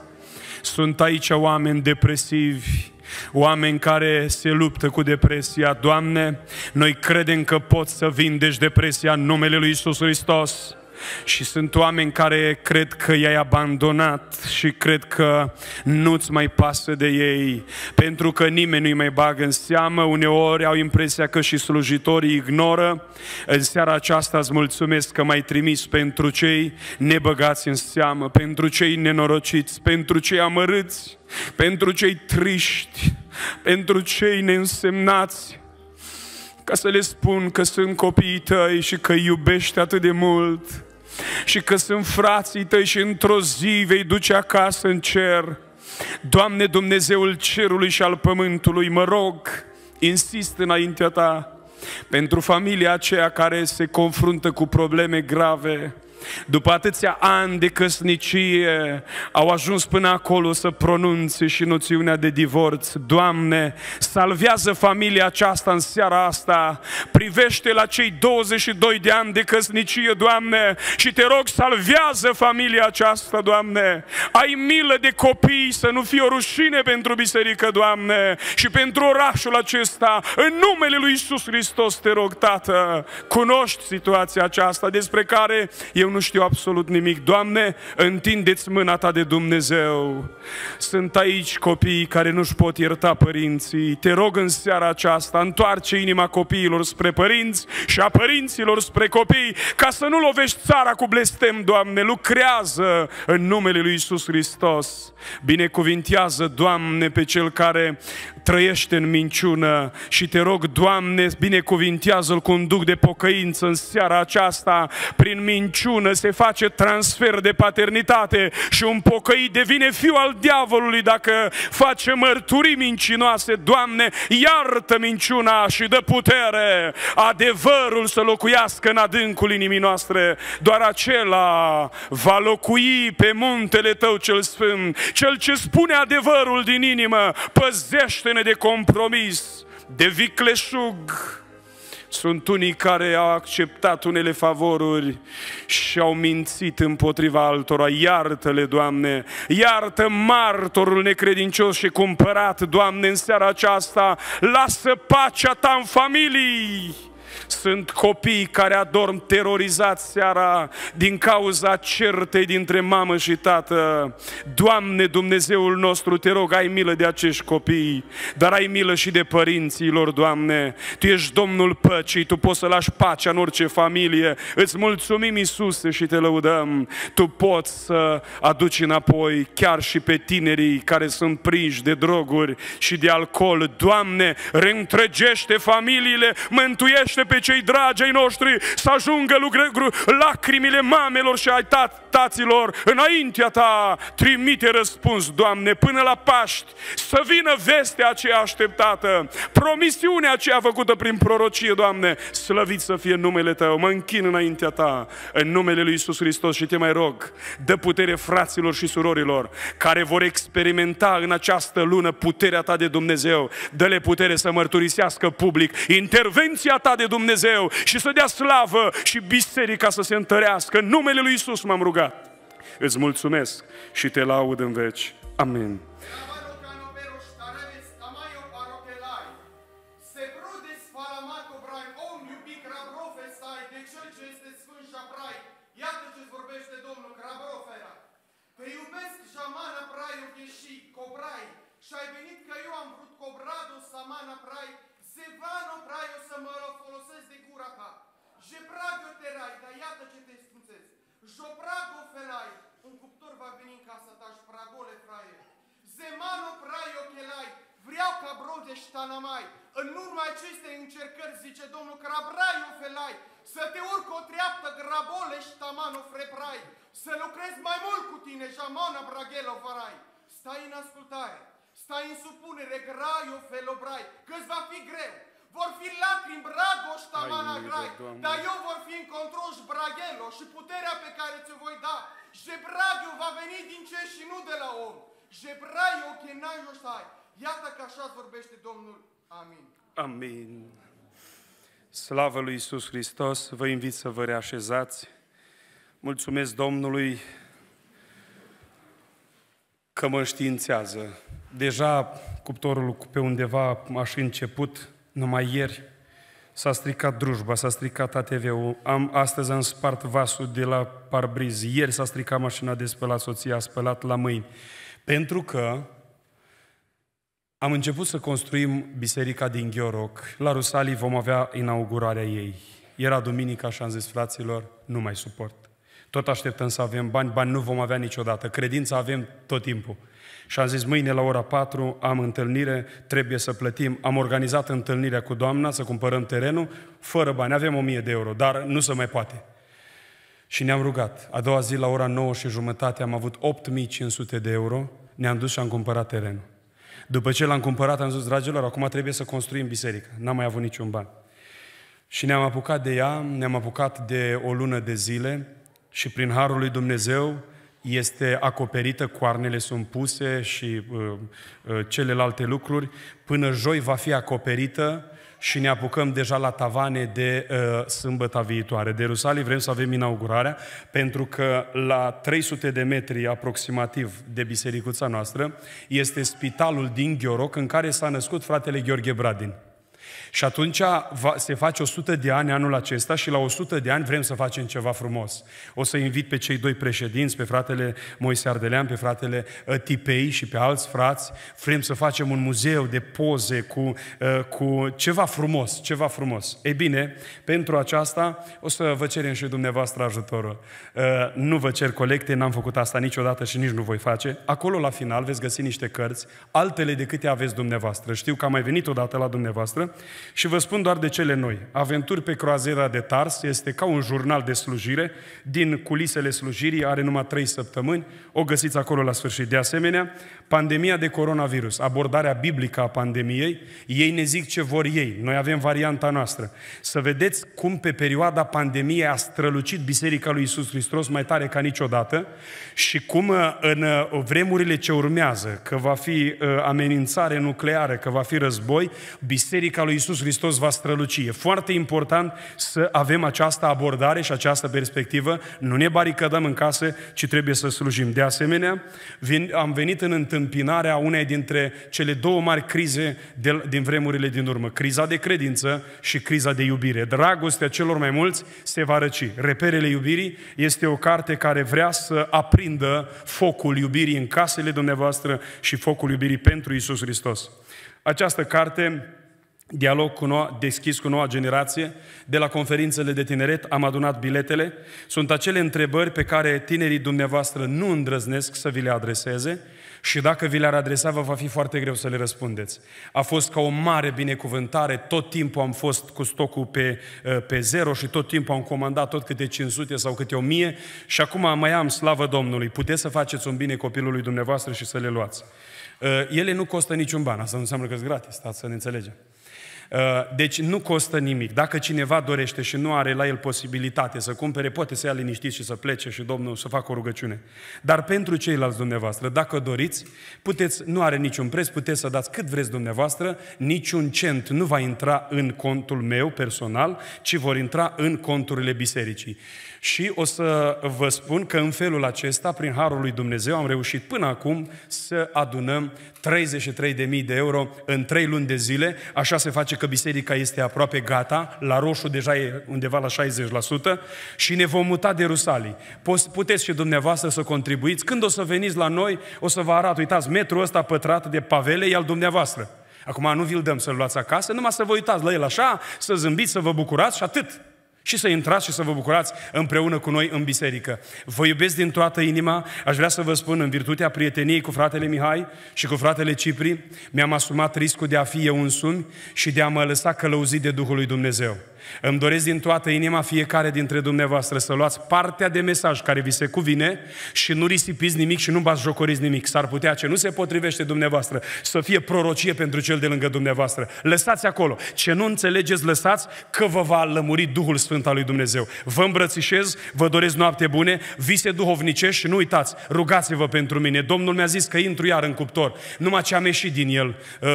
Sunt aici oameni depresivi, Oameni care se luptă cu depresia, Doamne, noi credem că poți să vindești depresia în numele Lui Isus Hristos. Și sunt oameni care cred că i-ai abandonat și cred că nu-ți mai pasă de ei, pentru că nimeni nu-i mai bagă în seamă, uneori au impresia că și slujitorii ignoră. În seara aceasta îți mulțumesc că m-ai trimis pentru cei nebăgați în seamă, pentru cei nenorociți, pentru cei amărâți, pentru cei triști, pentru cei neînsemnați, ca să le spun că sunt copiii tăi și că iubești atât de mult și că sunt frații tăi și într-o zi vei duce acasă în cer. Doamne Dumnezeul cerului și al pământului, mă rog, insist înaintea ta pentru familia aceea care se confruntă cu probleme grave, după atâția ani de căsnicie, au ajuns până acolo să pronunțe și noțiunea de divorț. Doamne, salvează familia aceasta în seara asta, privește la cei 22 de ani de căsnicie, Doamne, și te rog, salvează familia aceasta, Doamne. Ai milă de copii, să nu fie o rușine pentru biserică, Doamne, și pentru orașul acesta. În numele lui Isus Hristos te rog, Tată, cunoști situația aceasta despre care eu eu nu știu absolut nimic. Doamne, întindeți mâna Ta de Dumnezeu. Sunt aici copii care nu-și pot ierta părinții. Te rog în seara aceasta, întoarce inima copiilor spre părinți și a părinților spre copii, ca să nu lovești țara cu blestem, Doamne. Lucrează în numele Lui Isus Hristos. Binecuvintează, Doamne, pe cel care trăiește în minciună și te rog, Doamne, binecuvintează-l cu un duc de pocăință în seara aceasta. Prin minciună se face transfer de paternitate și un pocăit devine fiu al diavolului dacă face mărturii mincinoase. Doamne, iartă minciuna și dă putere adevărul să locuiască în adâncul inimii noastre. Doar acela va locui pe muntele Tău cel Sfânt, cel ce spune adevărul din inimă, păzește sene de compromis, de vicleșug. Sunt unii care au acceptat unele favoruri și au mințit împotriva altora. Iartă-le, Doamne! Iartă martorul necredincios și cumpărat, Doamne, în seara aceasta! Lasă pacea Ta în familii! Sunt copii care adorm terorizați seara din cauza certei dintre mamă și tată. Doamne Dumnezeul nostru, te rog, ai milă de acești copii, dar ai milă și de părinții lor, Doamne. Tu ești Domnul păcii, Tu poți să lași pacea în orice familie. Îți mulțumim, Iisuse, și te lăudăm. Tu poți să aduci înapoi chiar și pe tinerii care sunt prinși de droguri și de alcool. Doamne, reîntregește familiile, mântuiește iubește pe cei dragi ai noștri să ajungă lacrimile mamelor și ai tat taților înaintea ta. Trimite răspuns, Doamne, până la Paști să vină vestea aceea așteptată, promisiunea aceea făcută prin prorocie, Doamne, slăvit să fie numele Tău, mă închin înaintea Ta, în numele Lui Isus Hristos și Te mai rog, dă putere fraților și surorilor care vor experimenta în această lună puterea Ta de Dumnezeu, dă-le putere să mărturisească public intervenția Ta de Dumnezeu și să dea slavă și biserica să se întărească. În numele Lui Isus m-am rugat. Îți mulțumesc și te laud în veci. Amen. prago felai, un cuptor va veni în casa ta și pragole, fraier. Zemano prai ochelai, vreau ca brode și tanamai. În urma acestei încercări, zice Domnul, o felai, să te urc o treaptă, grabole și tamano freprai, să lucrezi mai mult cu tine, jamana braghelo farai. Stai în ascultare, stai în supunere, o felobrai, că va fi greu, vor fi lacrimi, bragoș, tamana, Drag, dar eu vor fi în control Jbraghelo și puterea pe care ți-o voi da. Jebraiu va veni din ce și nu de la om. Jebraiu să ai. Iată că așa vorbește Domnul. Amin. Amin. Slavă lui Iisus Hristos, vă invit să vă reașezați. Mulțumesc Domnului că mă științează. Deja cuptorul pe undeva aș început, numai ieri S-a stricat drujba, s-a stricat ATV-ul, am, astăzi am spart vasul de la parbriz, ieri s-a stricat mașina de spălat, soția a spălat la mâini. Pentru că am început să construim biserica din Gheoroc. La Rusalii vom avea inaugurarea ei. Era duminica și am zis, fraților, nu mai suport. Tot așteptăm să avem bani, bani nu vom avea niciodată. Credința avem tot timpul. Și am zis, mâine la ora 4 am întâlnire, trebuie să plătim. Am organizat întâlnirea cu doamna să cumpărăm terenul, fără bani, avem 1000 de euro, dar nu se mai poate. Și ne-am rugat. A doua zi, la ora 9 și jumătate, am avut 8500 de euro, ne-am dus și am cumpărat terenul. După ce l-am cumpărat, am zis, dragilor, acum trebuie să construim biserica. N-am mai avut niciun ban. Și ne-am apucat de ea, ne-am apucat de o lună de zile și prin Harul lui Dumnezeu este acoperită, coarnele sunt puse și uh, uh, celelalte lucruri, până joi va fi acoperită și ne apucăm deja la tavane de uh, sâmbăta viitoare. De Rusalii vrem să avem inaugurarea, pentru că la 300 de metri aproximativ de bisericuța noastră este spitalul din Ghioroc, în care s-a născut fratele Gheorghe Bradin. Și atunci se face 100 de ani anul acesta și la 100 de ani vrem să facem ceva frumos. O să invit pe cei doi președinți, pe fratele Moise Ardelean, pe fratele ă, Tipei și pe alți frați. Vrem să facem un muzeu de poze cu, ă, cu ceva frumos, ceva frumos. Ei bine, pentru aceasta o să vă cerem și dumneavoastră ajutorul. Ă, nu vă cer colecte, n-am făcut asta niciodată și nici nu voi face. Acolo la final veți găsi niște cărți, altele decât aveți dumneavoastră. Știu că am mai venit odată la dumneavoastră și vă spun doar de cele noi. Aventuri pe croazera de Tars este ca un jurnal de slujire, din culisele slujirii, are numai trei săptămâni, o găsiți acolo la sfârșit. De asemenea, pandemia de coronavirus, abordarea biblică a pandemiei, ei ne zic ce vor ei, noi avem varianta noastră. Să vedeți cum pe perioada pandemiei a strălucit Biserica lui Isus Hristos mai tare ca niciodată și cum uh, în uh, vremurile ce urmează, că va fi uh, amenințare nucleară, că va fi război, Biserica lui Isus Iisus Hristos va străluci. E foarte important să avem această abordare și această perspectivă. Nu ne baricadăm în casă, ci trebuie să slujim. De asemenea, am venit în întâmpinarea unei dintre cele două mari crize din vremurile din urmă. Criza de credință și criza de iubire. Dragostea celor mai mulți se va răci. Reperele iubirii este o carte care vrea să aprindă focul iubirii în casele dumneavoastră și focul iubirii pentru Iisus Hristos. Această carte dialog cu noua, deschis cu noua generație, de la conferințele de tineret am adunat biletele, sunt acele întrebări pe care tinerii dumneavoastră nu îndrăznesc să vi le adreseze și dacă vi le-ar adresa, vă va fi foarte greu să le răspundeți. A fost ca o mare binecuvântare, tot timpul am fost cu stocul pe, eh, pe zero și tot timpul am comandat tot câte 500 sau câte 1000 și acum mai am slavă Domnului. Puteți să faceți un bine copilului dumneavoastră și să le luați. Eh, ele nu costă niciun ban, asta nu înseamnă că sunt gratis, stați să ne înțelegem. Uh, deci nu costă nimic. Dacă cineva dorește și nu are la el posibilitate să cumpere, poate să ia liniștit și să plece și Domnul să facă o rugăciune. Dar pentru ceilalți dumneavoastră, dacă doriți, puteți, nu are niciun preț, puteți să dați cât vreți dumneavoastră, niciun cent nu va intra în contul meu personal, ci vor intra în conturile bisericii. Și o să vă spun că în felul acesta, prin Harul lui Dumnezeu, am reușit până acum să adunăm 33.000 de euro în 3 luni de zile. Așa se face că biserica este aproape gata, la roșu deja e undeva la 60% și ne vom muta de Rusalii. Puteți și dumneavoastră să contribuiți. Când o să veniți la noi, o să vă arat, uitați, metrul ăsta pătrat de pavele e al dumneavoastră. Acum nu vi-l dăm să-l luați acasă, numai să vă uitați la el așa, să zâmbiți, să vă bucurați și atât și să intrați și să vă bucurați împreună cu noi în biserică. Vă iubesc din toată inima, aș vrea să vă spun în virtutea prieteniei cu fratele Mihai și cu fratele Cipri, mi-am asumat riscul de a fi eu însumi și de a mă lăsa călăuzit de Duhul lui Dumnezeu. Îmi doresc din toată inima fiecare dintre dumneavoastră să luați partea de mesaj care vi se cuvine și nu risipiți nimic și nu bați jocoriți nimic. S-ar putea ce nu se potrivește dumneavoastră să fie prorocie pentru cel de lângă dumneavoastră. Lăsați acolo. Ce nu înțelegeți, lăsați că vă va lămuri Duhul Sfânt al lui Dumnezeu. Vă îmbrățișez, vă doresc noapte bune, vise duhovnicești și nu uitați, rugați-vă pentru mine. Domnul mi-a zis că intru iar în cuptor, numai ce am ieșit din el. Uh,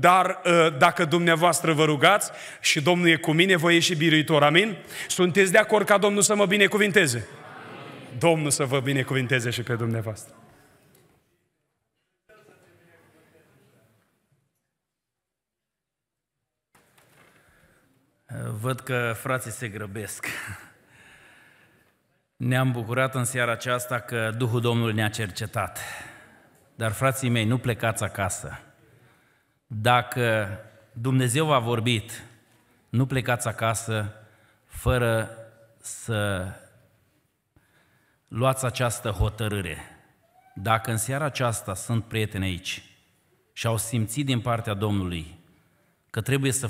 dar uh, dacă dumneavoastră vă rugați și Domnul e cu mine, voi e și biruitor, amin? Sunteți de acord ca Domnul să mă binecuvinteze? Amin. Domnul să vă binecuvinteze și pe dumneavoastră. Văd că frații se grăbesc. Ne-am bucurat în seara aceasta că Duhul Domnului ne-a cercetat. Dar, frații mei, nu plecați acasă. Dacă Dumnezeu a vorbit nu plecați acasă fără să luați această hotărâre. Dacă în seara aceasta sunt prieteni aici și au simțit din partea Domnului că trebuie să